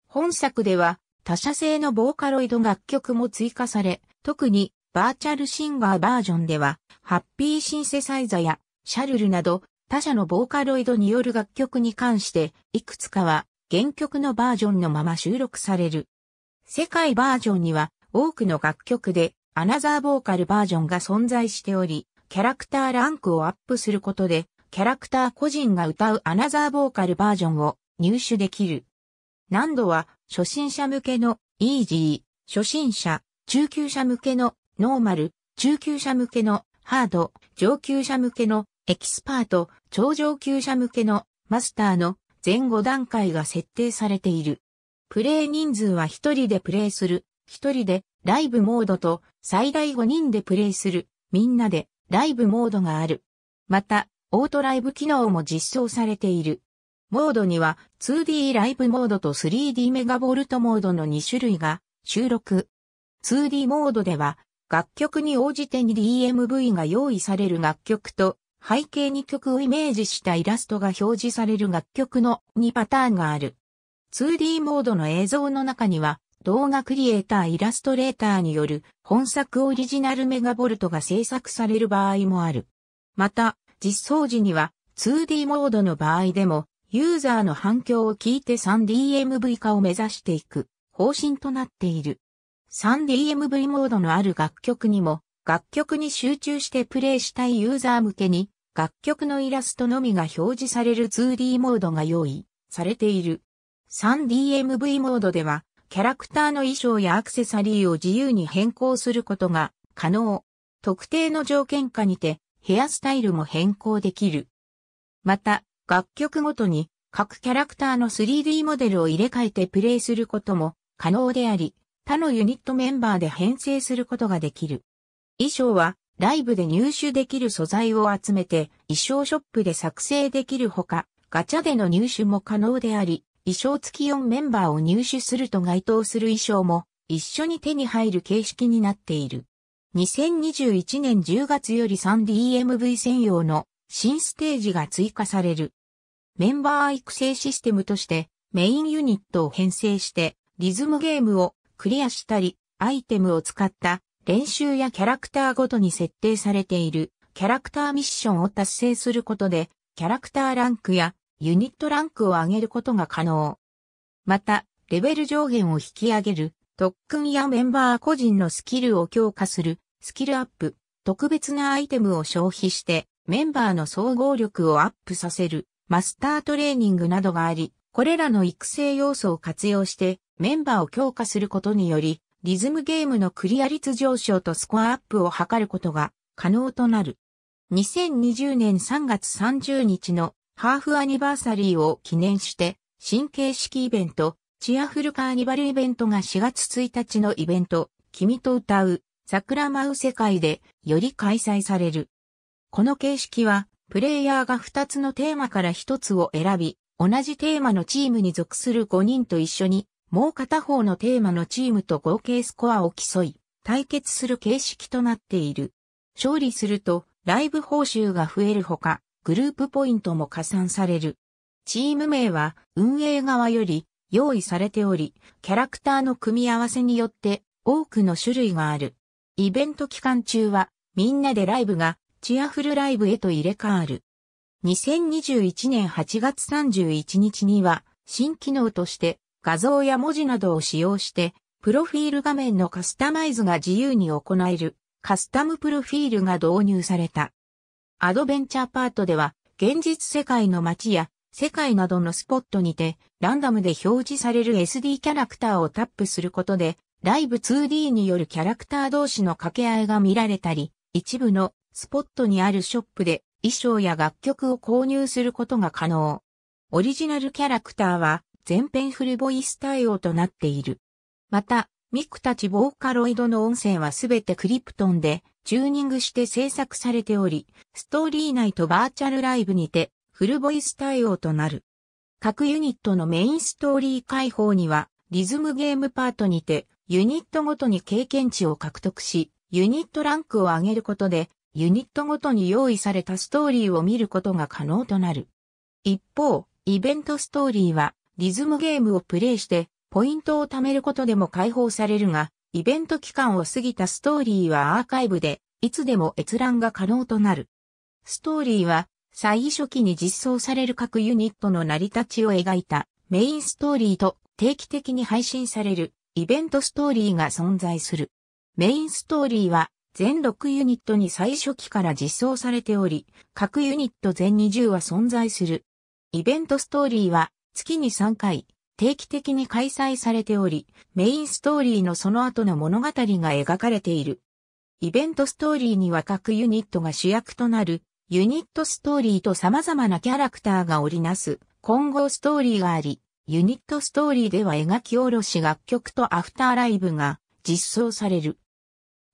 本作では、他社製のボーカロイド楽曲も追加され、特にバーチャルシンガーバージョンでは、ハッピーシンセサイザやシャルルなど他社のボーカロイドによる楽曲に関して、いくつかは原曲のバージョンのまま収録される。世界バージョンには多くの楽曲でアナザーボーカルバージョンが存在しており、キャラクターランクをアップすることで、キャラクター個人が歌うアナザーボーカルバージョンを入手できる。難度は初心者向けのイージー、初心者、中級者向けのノーマル、中級者向けのハード、上級者向けのエキスパート、超上級者向けのマスターの前後段階が設定されている。プレイ人数は1人でプレイする、1人でライブモードと最大5人でプレイする、みんなでライブモードがある。また、オートライブ機能も実装されている。モードには 2D ライブモードと 3D メガボルトモードの2種類が収録。2D モードでは楽曲に応じて 2DMV が用意される楽曲と背景に曲をイメージしたイラストが表示される楽曲の2パターンがある。2D モードの映像の中には動画クリエイターイラストレーターによる本作オリジナルメガボルトが制作される場合もある。また、実装時には 2D モードの場合でも、ユーザーの反響を聞いて 3DMV 化を目指していく方針となっている。3DMV モードのある楽曲にも、楽曲に集中してプレイしたいユーザー向けに、楽曲のイラストのみが表示される 2D モードが用意されている。3DMV モードでは、キャラクターの衣装やアクセサリーを自由に変更することが可能。特定の条件下にてヘアスタイルも変更できる。また、楽曲ごとに各キャラクターの 3D モデルを入れ替えてプレイすることも可能であり、他のユニットメンバーで編成することができる。衣装はライブで入手できる素材を集めて衣装ショップで作成できるほか、ガチャでの入手も可能であり、衣装付き4メンバーを入手すると該当する衣装も一緒に手に入る形式になっている。2021年10月より 3DMV 専用の新ステージが追加される。メンバー育成システムとしてメインユニットを編成してリズムゲームをクリアしたり、アイテムを使った練習やキャラクターごとに設定されているキャラクターミッションを達成することで、キャラクターランクやユニットランクを上げることが可能。また、レベル上限を引き上げる、特訓やメンバー個人のスキルを強化する、スキルアップ、特別なアイテムを消費して、メンバーの総合力をアップさせる、マスタートレーニングなどがあり、これらの育成要素を活用して、メンバーを強化することにより、リズムゲームのクリア率上昇とスコアアップを図ることが可能となる。2020年3月30日のハーフアニバーサリーを記念して、新形式イベント、チアフルカーニバルイベントが4月1日のイベント、君と歌う、桜舞う世界で、より開催される。この形式は、プレイヤーが2つのテーマから1つを選び、同じテーマのチームに属する5人と一緒に、もう片方のテーマのチームと合計スコアを競い、対決する形式となっている。勝利すると、ライブ報酬が増えるほか、グループポイントも加算される。チーム名は運営側より用意されており、キャラクターの組み合わせによって多くの種類がある。イベント期間中はみんなでライブがチアフルライブへと入れ替わる。2021年8月31日には新機能として画像や文字などを使用してプロフィール画面のカスタマイズが自由に行えるカスタムプロフィールが導入された。アドベンチャーパートでは、現実世界の街や世界などのスポットにて、ランダムで表示される SD キャラクターをタップすることで、ライブ 2D によるキャラクター同士の掛け合いが見られたり、一部のスポットにあるショップで衣装や楽曲を購入することが可能。オリジナルキャラクターは全編フルボイス対応となっている。また、ミクたちボーカロイドの音声はすべてクリプトンでチューニングして制作されており、ストーリー内とバーチャルライブにてフルボイス対応となる。各ユニットのメインストーリー解放にはリズムゲームパートにてユニットごとに経験値を獲得し、ユニットランクを上げることでユニットごとに用意されたストーリーを見ることが可能となる。一方、イベントストーリーはリズムゲームをプレイしてポイントを貯めることでも解放されるが、イベント期間を過ぎたストーリーはアーカイブで、いつでも閲覧が可能となる。ストーリーは、最初期に実装される各ユニットの成り立ちを描いたメインストーリーと定期的に配信されるイベントストーリーが存在する。メインストーリーは全6ユニットに最初期から実装されており、各ユニット全20は存在する。イベントストーリーは月に3回定期的に開催されており、メインストーリーのその後の物語が描かれている。イベントストーリーには各ユニットが主役となる、ユニットストーリーと様々なキャラクターが織りなす混合ストーリーがあり、ユニットストーリーでは描き下ろし楽曲とアフターライブが実装される。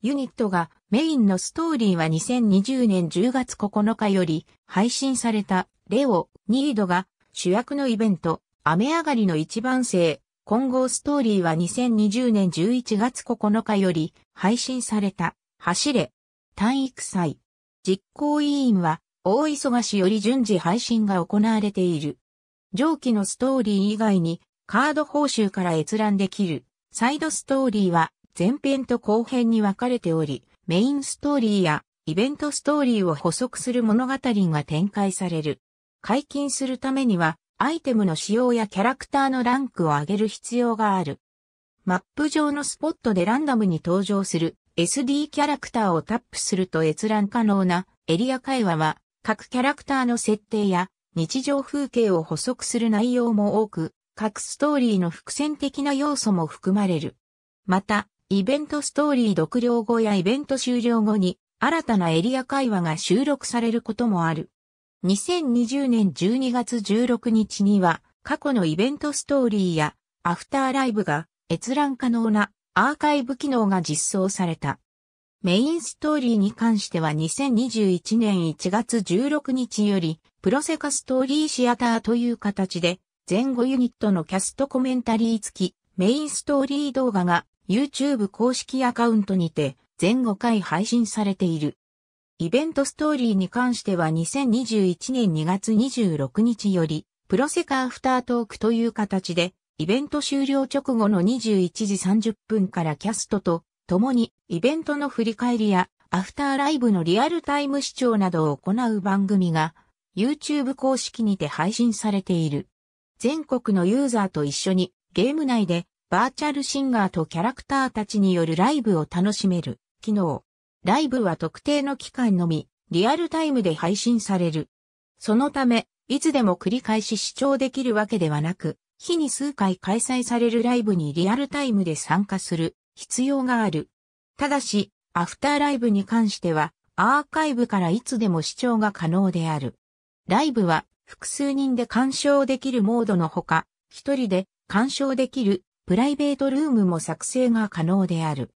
ユニットがメインのストーリーは2020年10月9日より配信されたレオ、ニードが主役のイベント雨上がりの一番生、混合ストーリーは2020年11月9日より配信された、走れ、体育祭。実行委員は、大忙しより順次配信が行われている。上記のストーリー以外に、カード報酬から閲覧できる。サイドストーリーは、前編と後編に分かれており、メインストーリーやイベントストーリーを補足する物語が展開される。解禁するためには、アイテムの仕様やキャラクターのランクを上げる必要がある。マップ上のスポットでランダムに登場する SD キャラクターをタップすると閲覧可能なエリア会話は各キャラクターの設定や日常風景を補足する内容も多く、各ストーリーの伏線的な要素も含まれる。また、イベントストーリー読了後やイベント終了後に新たなエリア会話が収録されることもある。2020年12月16日には、過去のイベントストーリーや、アフターライブが閲覧可能なアーカイブ機能が実装された。メインストーリーに関しては2021年1月16日より、プロセカストーリーシアターという形で、前後ユニットのキャストコメンタリー付き、メインストーリー動画が YouTube 公式アカウントにて、前後回配信されている。イベントストーリーに関しては2021年2月26日より、プロセカアフタートークという形で、イベント終了直後の21時30分からキャストと共にイベントの振り返りやアフターライブのリアルタイム視聴などを行う番組が YouTube 公式にて配信されている。全国のユーザーと一緒にゲーム内でバーチャルシンガーとキャラクターたちによるライブを楽しめる機能。ライブは特定の期間のみ、リアルタイムで配信される。そのため、いつでも繰り返し視聴できるわけではなく、日に数回開催されるライブにリアルタイムで参加する必要がある。ただし、アフターライブに関しては、アーカイブからいつでも視聴が可能である。ライブは複数人で鑑賞できるモードのほか、一人で鑑賞できるプライベートルームも作成が可能である。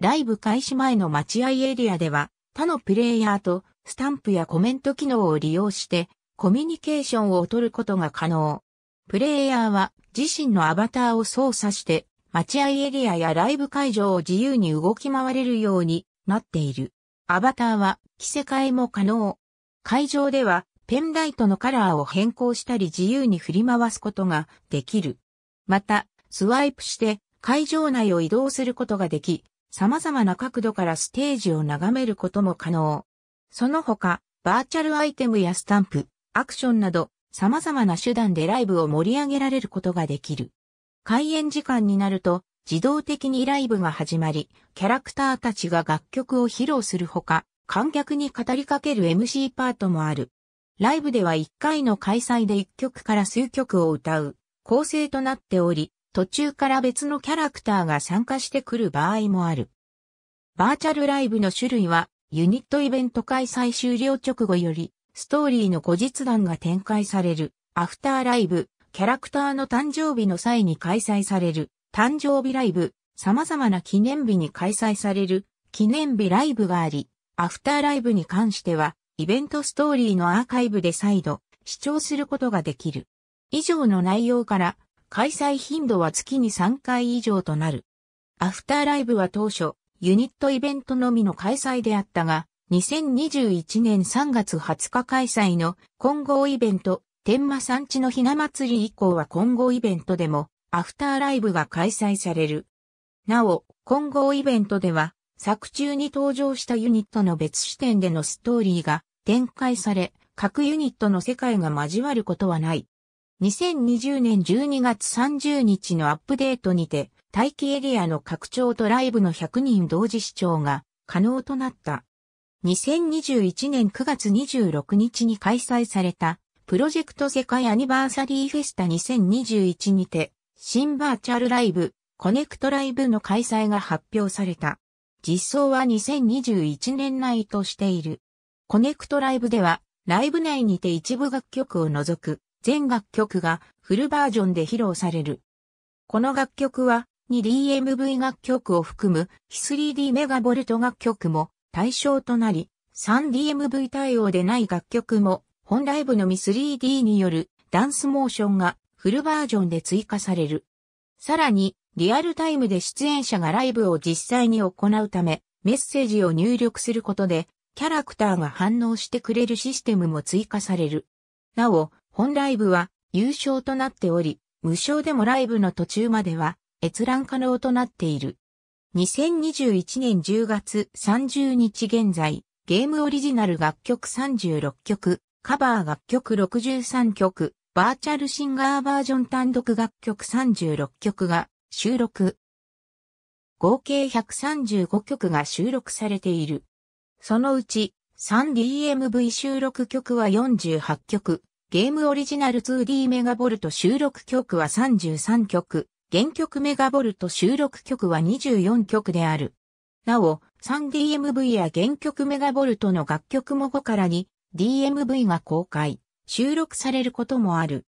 ライブ開始前の待合エリアでは、他のプレイヤーとスタンプやコメント機能を利用して、コミュニケーションを取ることが可能。プレイヤーは自身のアバターを操作して、待合エリアやライブ会場を自由に動き回れるようになっている。アバターは着せ替えも可能。会場ではペンライトのカラーを変更したり自由に振り回すことができる。また、スワイプして会場内を移動することができ、様々な角度からステージを眺めることも可能。その他、バーチャルアイテムやスタンプ、アクションなど、様々な手段でライブを盛り上げられることができる。開演時間になると、自動的にライブが始まり、キャラクターたちが楽曲を披露するほか、観客に語りかける MC パートもある。ライブでは1回の開催で1曲から数曲を歌う構成となっており、途中から別のキャラクターが参加してくる場合もある。バーチャルライブの種類は、ユニットイベント開催終了直後より、ストーリーの後日談が展開される、アフターライブ、キャラクターの誕生日の際に開催される、誕生日ライブ、様々な記念日に開催される、記念日ライブがあり、アフターライブに関しては、イベントストーリーのアーカイブで再度、視聴することができる。以上の内容から、開催頻度は月に3回以上となる。アフターライブは当初、ユニットイベントのみの開催であったが、2021年3月20日開催の混合イベント、天馬山地のひな祭り以降は混合イベントでも、アフターライブが開催される。なお、混合イベントでは、作中に登場したユニットの別視点でのストーリーが展開され、各ユニットの世界が交わることはない。2020年12月30日のアップデートにて、待機エリアの拡張とライブの100人同時視聴が可能となった。2021年9月26日に開催された、プロジェクト世界アニバーサリーフェスタ2021にて、新バーチャルライブ、コネクトライブの開催が発表された。実装は2021年内としている。コネクトライブでは、ライブ内にて一部楽曲を除く、全楽曲がフルバージョンで披露される。この楽曲は 2DMV 楽曲を含む非 3D メガボルト楽曲も対象となり、3DMV 対応でない楽曲も本ライブのみ 3D によるダンスモーションがフルバージョンで追加される。さらに、リアルタイムで出演者がライブを実際に行うため、メッセージを入力することで、キャラクターが反応してくれるシステムも追加される。なお、本ライブは優勝となっており、無償でもライブの途中までは閲覧可能となっている。2021年10月30日現在、ゲームオリジナル楽曲36曲、カバー楽曲63曲、バーチャルシンガーバージョン単独楽曲36曲が収録。合計135曲が収録されている。そのうち 3DMV 収録曲は48曲、ゲームオリジナル 2D メガボルト収録曲は33曲、原曲メガボルト収録曲は24曲である。なお、3DMV や原曲メガボルトの楽曲も5から 2DMV が公開、収録されることもある。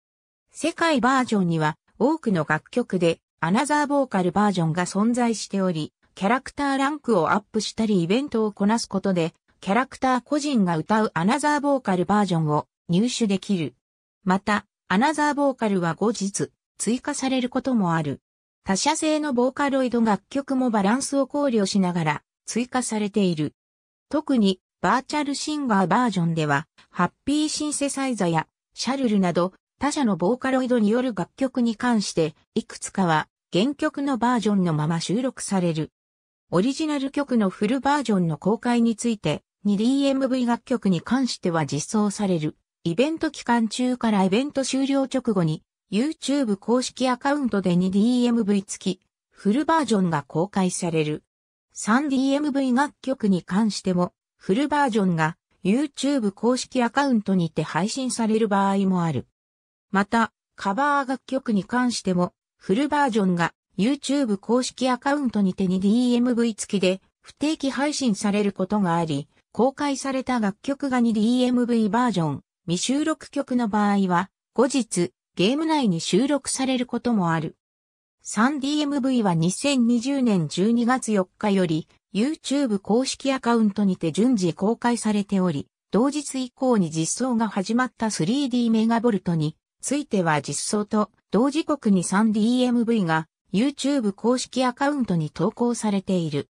世界バージョンには多くの楽曲でアナザーボーカルバージョンが存在しており、キャラクターランクをアップしたりイベントをこなすことで、キャラクター個人が歌うアナザーボーカルバージョンを入手できる。また、アナザーボーカルは後日、追加されることもある。他社製のボーカロイド楽曲もバランスを考慮しながら追加されている。特にバーチャルシンガーバージョンでは、ハッピーシンセサイザやシャルルなど他社のボーカロイドによる楽曲に関して、いくつかは原曲のバージョンのまま収録される。オリジナル曲のフルバージョンの公開について、2DMV 楽曲に関しては実装されるイベント期間中からイベント終了直後に、YouTube 公式アカウントで 2DMV 付き、フルバージョンが公開される。3DMV 楽曲に関しても、フルバージョンが YouTube 公式アカウントにて配信される場合もある。また、カバー楽曲に関しても、フルバージョンが YouTube 公式アカウントにて 2DMV 付きで不定期配信されることがあり、公開された楽曲が 2DMV バージョン、未収録曲の場合は、後日、ゲーム内に収録されることもある。3DMV は2020年12月4日より YouTube 公式アカウントにて順次公開されており、同日以降に実装が始まった 3D メガボルトについては実装と同時刻に 3DMV が YouTube 公式アカウントに投稿されている。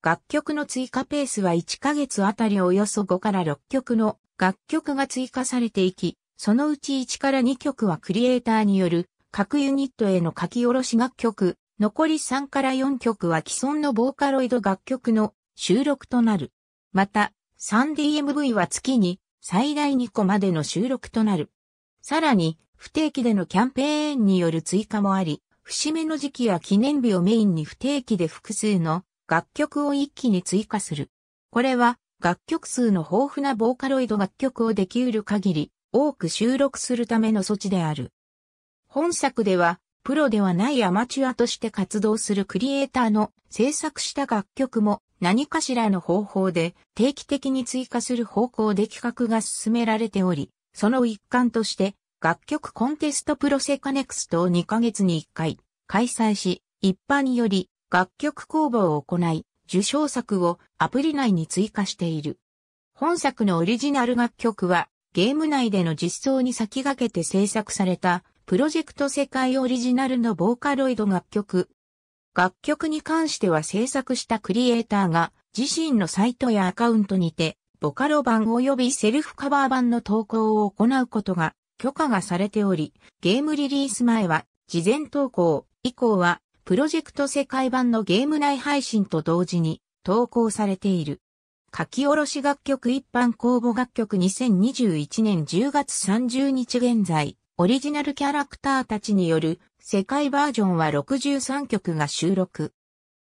楽曲の追加ペースは1ヶ月あたりおよそ5から6曲の楽曲が追加されていき、そのうち1から2曲はクリエイターによる各ユニットへの書き下ろし楽曲、残り3から4曲は既存のボーカロイド楽曲の収録となる。また、3DMV は月に最大2個までの収録となる。さらに、不定期でのキャンペーンによる追加もあり、節目の時期や記念日をメインに不定期で複数の楽曲を一気に追加する。これは楽曲数の豊富なボーカロイド楽曲をできうる限り多く収録するための措置である。本作では、プロではないアマチュアとして活動するクリエイターの制作した楽曲も何かしらの方法で定期的に追加する方向で企画が進められており、その一環として楽曲コンテストプロセカネクストを2ヶ月に1回開催し、一般により楽曲公募を行い、受賞作をアプリ内に追加している。本作のオリジナル楽曲はゲーム内での実装に先駆けて制作されたプロジェクト世界オリジナルのボーカロイド楽曲。楽曲に関しては制作したクリエイターが自身のサイトやアカウントにてボカロ版及びセルフカバー版の投稿を行うことが許可がされており、ゲームリリース前は事前投稿、以降はプロジェクト世界版のゲーム内配信と同時に投稿されている。書き下ろし楽曲一般公募楽曲2021年10月30日現在、オリジナルキャラクターたちによる世界バージョンは63曲が収録。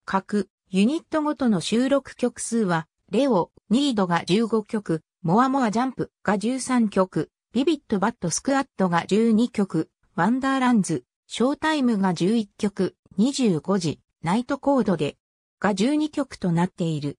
各ユニットごとの収録曲数は、レオ、ニードが15曲、モアモアジャンプが13曲、ビビットバットスクワットが12曲、ワンダーランズ、ショータイムが11曲、25時、ナイトコードで、が12曲となっている。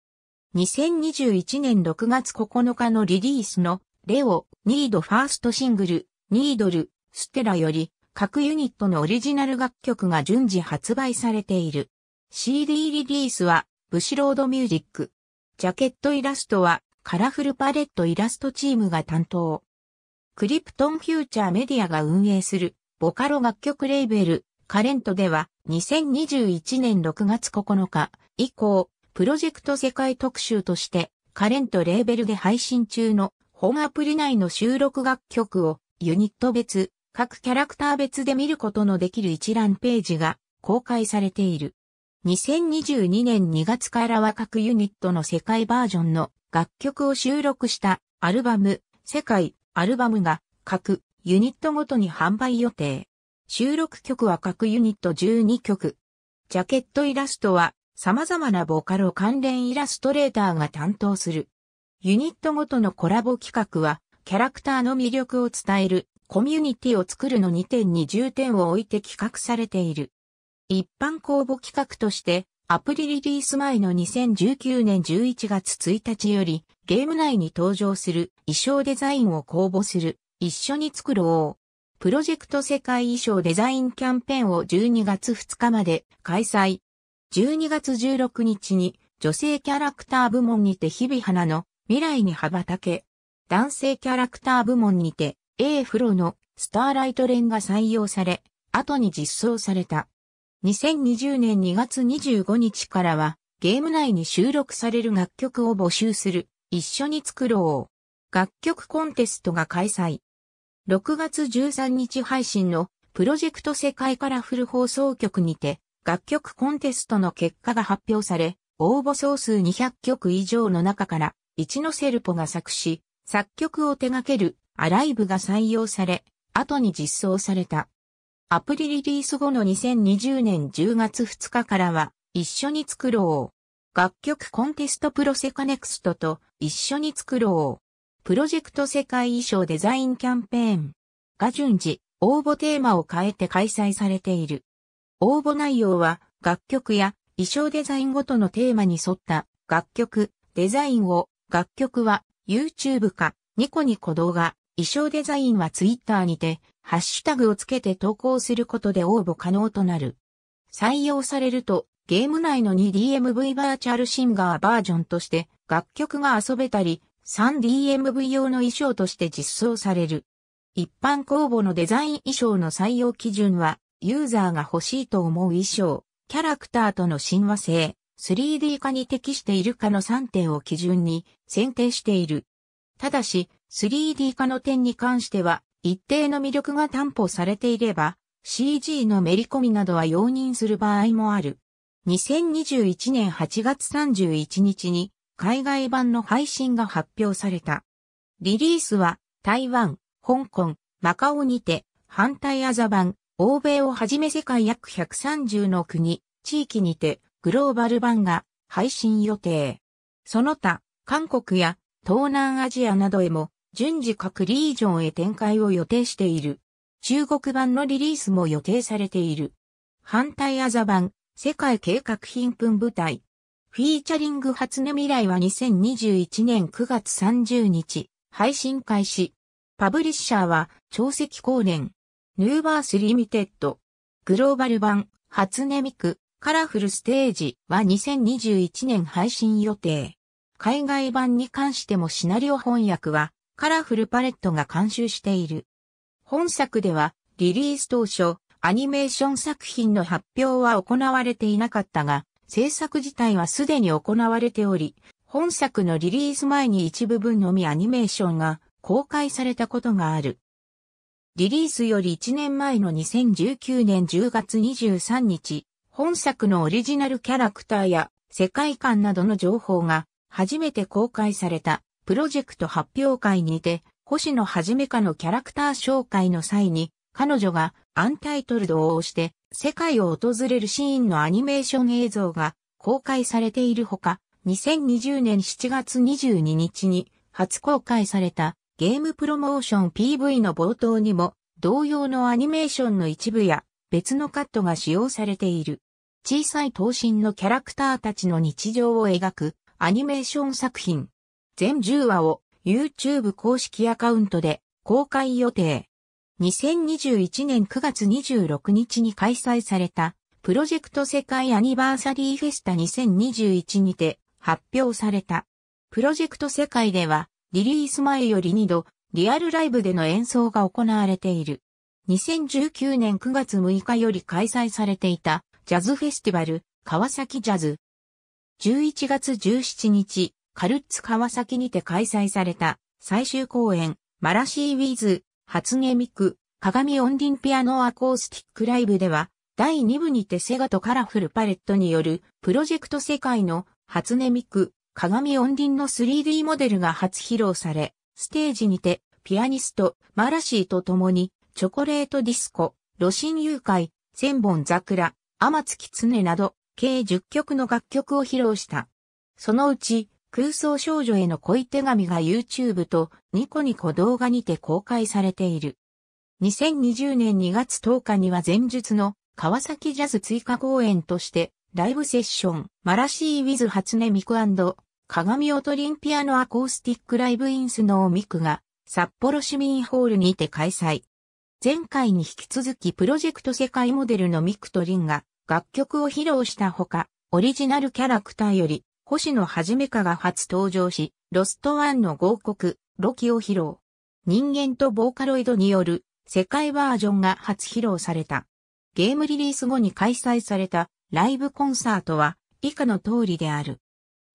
2021年6月9日のリリースの、レオ、ニードファーストシングル、ニードル、ステラより、各ユニットのオリジナル楽曲が順次発売されている。CD リリースは、ブシロードミュージック。ジャケットイラストは、カラフルパレットイラストチームが担当。クリプトンフューチャーメディアが運営する、ボカロ楽曲レーベル、カレントでは2021年6月9日以降、プロジェクト世界特集としてカレントレーベルで配信中の本アプリ内の収録楽曲をユニット別、各キャラクター別で見ることのできる一覧ページが公開されている。2022年2月からは各ユニットの世界バージョンの楽曲を収録したアルバム、世界、アルバムが各ユニットごとに販売予定。収録曲は各ユニット12曲。ジャケットイラストは様々なボカロ関連イラストレーターが担当する。ユニットごとのコラボ企画はキャラクターの魅力を伝えるコミュニティを作るの2点に重点を置いて企画されている。一般公募企画としてアプリリリース前の2019年11月1日よりゲーム内に登場する衣装デザインを公募する一緒に作ろうプロジェクト世界衣装デザインキャンペーンを12月2日まで開催。12月16日に女性キャラクター部門にて日々花の未来に羽ばたけ。男性キャラクター部門にて A フロのスターライト連が採用され、後に実装された。2020年2月25日からはゲーム内に収録される楽曲を募集する一緒に作ろう。楽曲コンテストが開催。6月13日配信のプロジェクト世界カラフル放送局にて楽曲コンテストの結果が発表され、応募総数200曲以上の中から、一ノセルポが作詞、作曲を手掛けるアライブが採用され、後に実装された。アプリリリース後の2020年10月2日からは、一緒に作ろう。楽曲コンテストプロセカネクストと一緒に作ろう。プロジェクト世界衣装デザインキャンペーンが順次応募テーマを変えて開催されている。応募内容は楽曲や衣装デザインごとのテーマに沿った楽曲、デザインを、楽曲は YouTube かニコニコ動画、衣装デザインは Twitter にてハッシュタグをつけて投稿することで応募可能となる。採用されるとゲーム内の 2DMV バーチャルシンガーバージョンとして楽曲が遊べたり 3DMV 用の衣装として実装される。一般公募のデザイン衣装の採用基準は、ユーザーが欲しいと思う衣装、キャラクターとの親和性、3D 化に適しているかの3点を基準に選定している。ただし、3D 化の点に関しては、一定の魅力が担保されていれば、CG のめり込みなどは容認する場合もある。2021年8月31日に海外版の配信が発表された。リリースは台湾、香港、マカオにて反対アザ版、欧米をはじめ世界約130の国、地域にてグローバル版が配信予定。その他、韓国や東南アジアなどへも順次各リージョンへ展開を予定している。中国版のリリースも予定されている。反対アザ版、世界計画品分部隊、フィーチャリング初音未来は2021年9月30日、配信開始。パブリッシャーは、長石光年、ヌーバースリミテッド、グローバル版、初音ミク、カラフルステージは2021年配信予定。海外版に関してもシナリオ翻訳は、カラフルパレットが監修している。本作では、リリース当初、アニメーション作品の発表は行われていなかったが、制作自体はすでに行われており、本作のリリース前に一部分のみアニメーションが公開されたことがある。リリースより1年前の2019年10月23日、本作のオリジナルキャラクターや世界観などの情報が初めて公開されたプロジェクト発表会にて、星野はじめかのキャラクター紹介の際に彼女がアンタイトルドを押して世界を訪れるシーンのアニメーション映像が公開されているほか、2020年7月22日に初公開されたゲームプロモーション PV の冒頭にも同様のアニメーションの一部や別のカットが使用されている。小さい頭身のキャラクターたちの日常を描くアニメーション作品。全10話を YouTube 公式アカウントで公開予定。2021年9月26日に開催された、プロジェクト世界アニバーサリーフェスタ2021にて発表された。プロジェクト世界では、リリース前より2度、リアルライブでの演奏が行われている。2019年9月6日より開催されていた、ジャズフェスティバル、川崎ジャズ。11月17日、カルッツ川崎にて開催された、最終公演、マラシー・ウィズ、初音ミク、鏡音輪ピアノアコースティックライブでは、第2部にてセガとカラフルパレットによる、プロジェクト世界の初音ミク、鏡音輪の 3D モデルが初披露され、ステージにて、ピアニスト、マラシーと共に、チョコレートディスコ、露心誘拐、千本桜、天月常など、計10曲の楽曲を披露した。そのうち、空想少女への恋手紙が YouTube とニコニコ動画にて公開されている。2020年2月10日には前述の川崎ジャズ追加公演としてライブセッションマラシーウィズ初音ミク鏡音リンピアのアコースティックライブインスノーミクが札幌市民ホールにて開催。前回に引き続きプロジェクト世界モデルのミクとリンが楽曲を披露したほか、オリジナルキャラクターより星野はじめかが初登場し、ロストワンの合国、ロキを披露。人間とボーカロイドによる世界バージョンが初披露された。ゲームリリース後に開催されたライブコンサートは以下の通りである。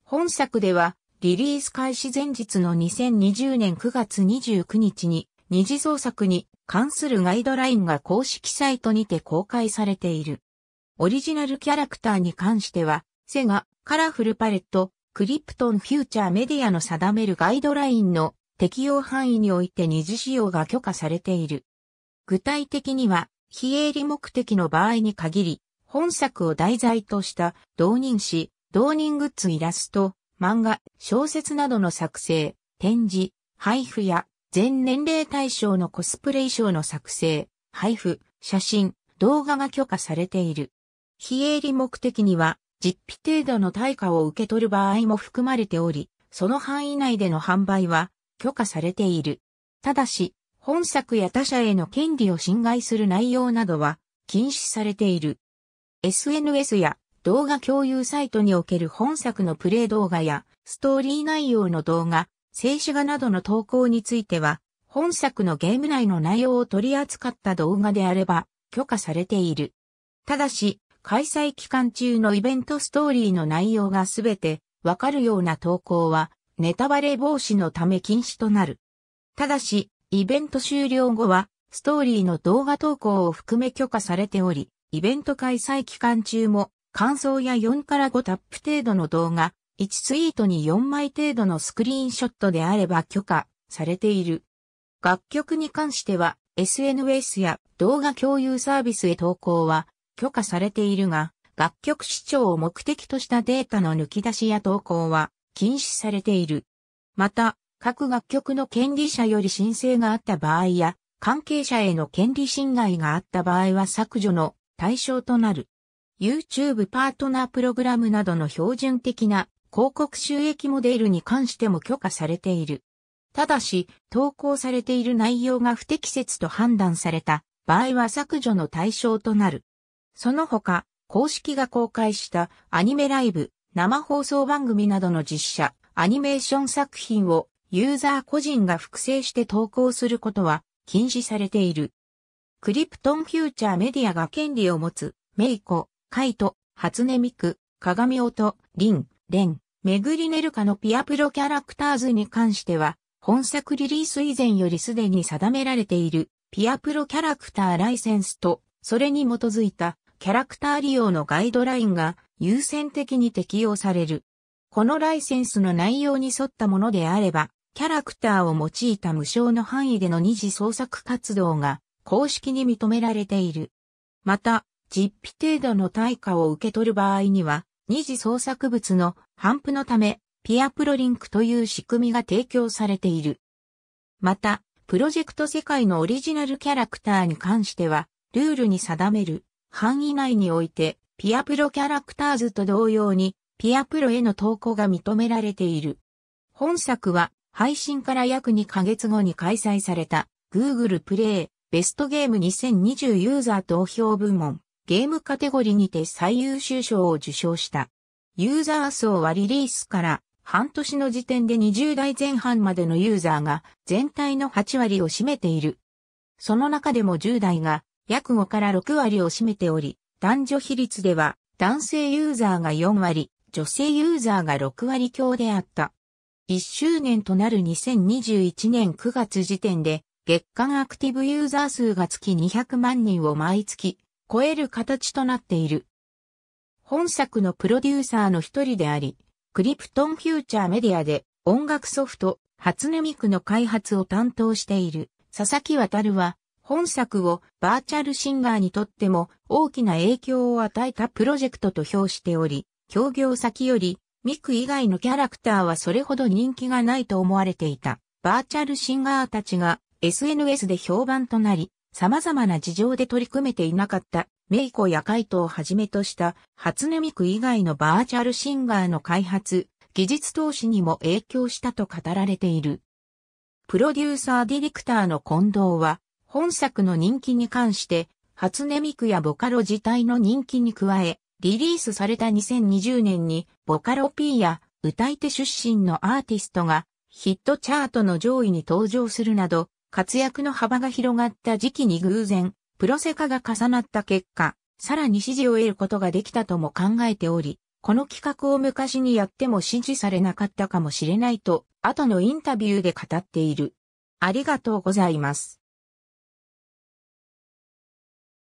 本作ではリリース開始前日の2020年9月29日に二次創作に関するガイドラインが公式サイトにて公開されている。オリジナルキャラクターに関しては、セガ、カラフルパレット、クリプトンフューチャーメディアの定めるガイドラインの適用範囲において二次使用が許可されている。具体的には、非営利目的の場合に限り、本作を題材とした同人誌、同人グッズイラスト、漫画、小説などの作成、展示、配布や全年齢対象のコスプレ衣装の作成、配布、写真、動画が許可されている。非営利目的には実費程度の対価を受け取る場合も含まれており、その範囲内での販売は許可されている。ただし、本作や他社への権利を侵害する内容などは禁止されている。SNS や動画共有サイトにおける本作のプレイ動画やストーリー内容の動画、静止画などの投稿については、本作のゲーム内の内容を取り扱った動画であれば許可されている。ただし、開催期間中のイベントストーリーの内容がすべてわかるような投稿はネタバレ防止のため禁止となる。ただし、イベント終了後はストーリーの動画投稿を含め許可されており、イベント開催期間中も感想や4から5タップ程度の動画、1ツイートに4枚程度のスクリーンショットであれば許可されている。楽曲に関しては SNS や動画共有サービスへ投稿は許可されているが、楽曲視聴を目的としたデータの抜き出しや投稿は禁止されている。また、各楽曲の権利者より申請があった場合や、関係者への権利侵害があった場合は削除の対象となる。YouTube パートナープログラムなどの標準的な広告収益モデルに関しても許可されている。ただし、投稿されている内容が不適切と判断された場合は削除の対象となる。その他、公式が公開したアニメライブ、生放送番組などの実写、アニメーション作品をユーザー個人が複製して投稿することは禁止されている。クリプトンフューチャーメディアが権利を持つ、メイコ、カイト、初音ミク、鏡音、リン、レン、メグリネルカのピアプロキャラクターズに関しては、本作リリース以前よりすでに定められている、ピアプロキャラクターライセンスと、それに基づいたキャラクター利用のガイドラインが優先的に適用される。このライセンスの内容に沿ったものであれば、キャラクターを用いた無償の範囲での二次創作活動が公式に認められている。また、実費程度の対価を受け取る場合には、二次創作物の反布のため、ピアプロリンクという仕組みが提供されている。また、プロジェクト世界のオリジナルキャラクターに関しては、ルールに定める範囲内において、ピアプロキャラクターズと同様に、ピアプロへの投稿が認められている。本作は、配信から約2ヶ月後に開催された、Google プレイ、ベストゲーム2020ユーザー投票部門、ゲームカテゴリーにて最優秀賞を受賞した。ユーザー層はリリースから半年の時点で20代前半までのユーザーが全体の8割を占めている。その中でも10代が約5から6割を占めており、男女比率では男性ユーザーが4割、女性ユーザーが6割強であった。1周年となる2021年9月時点で、月間アクティブユーザー数が月200万人を毎月超える形となっている。本作のプロデューサーの一人であり、クリプトンフューチャーメディアで音楽ソフト、初音ミクの開発を担当している佐々木渡は本作をバーチャルシンガーにとっても大きな影響を与えたプロジェクトと評しており、協業先よりミク以外のキャラクターはそれほど人気がないと思われていた。バーチャルシンガーたちが SNS で評判となり、様々な事情で取り組めていなかったメイコやカイトをはじめとした初音ミク以外のバーチャルシンガーの開発、技術投資にも影響したと語られている。プロデューサーディレクターの近藤は、本作の人気に関して、初音ミクやボカロ自体の人気に加え、リリースされた2020年に、ボカロ P や歌い手出身のアーティストが、ヒットチャートの上位に登場するなど、活躍の幅が広がった時期に偶然、プロセカが重なった結果、さらに支持を得ることができたとも考えており、この企画を昔にやっても支持されなかったかもしれないと、後のインタビューで語っている。ありがとうございます。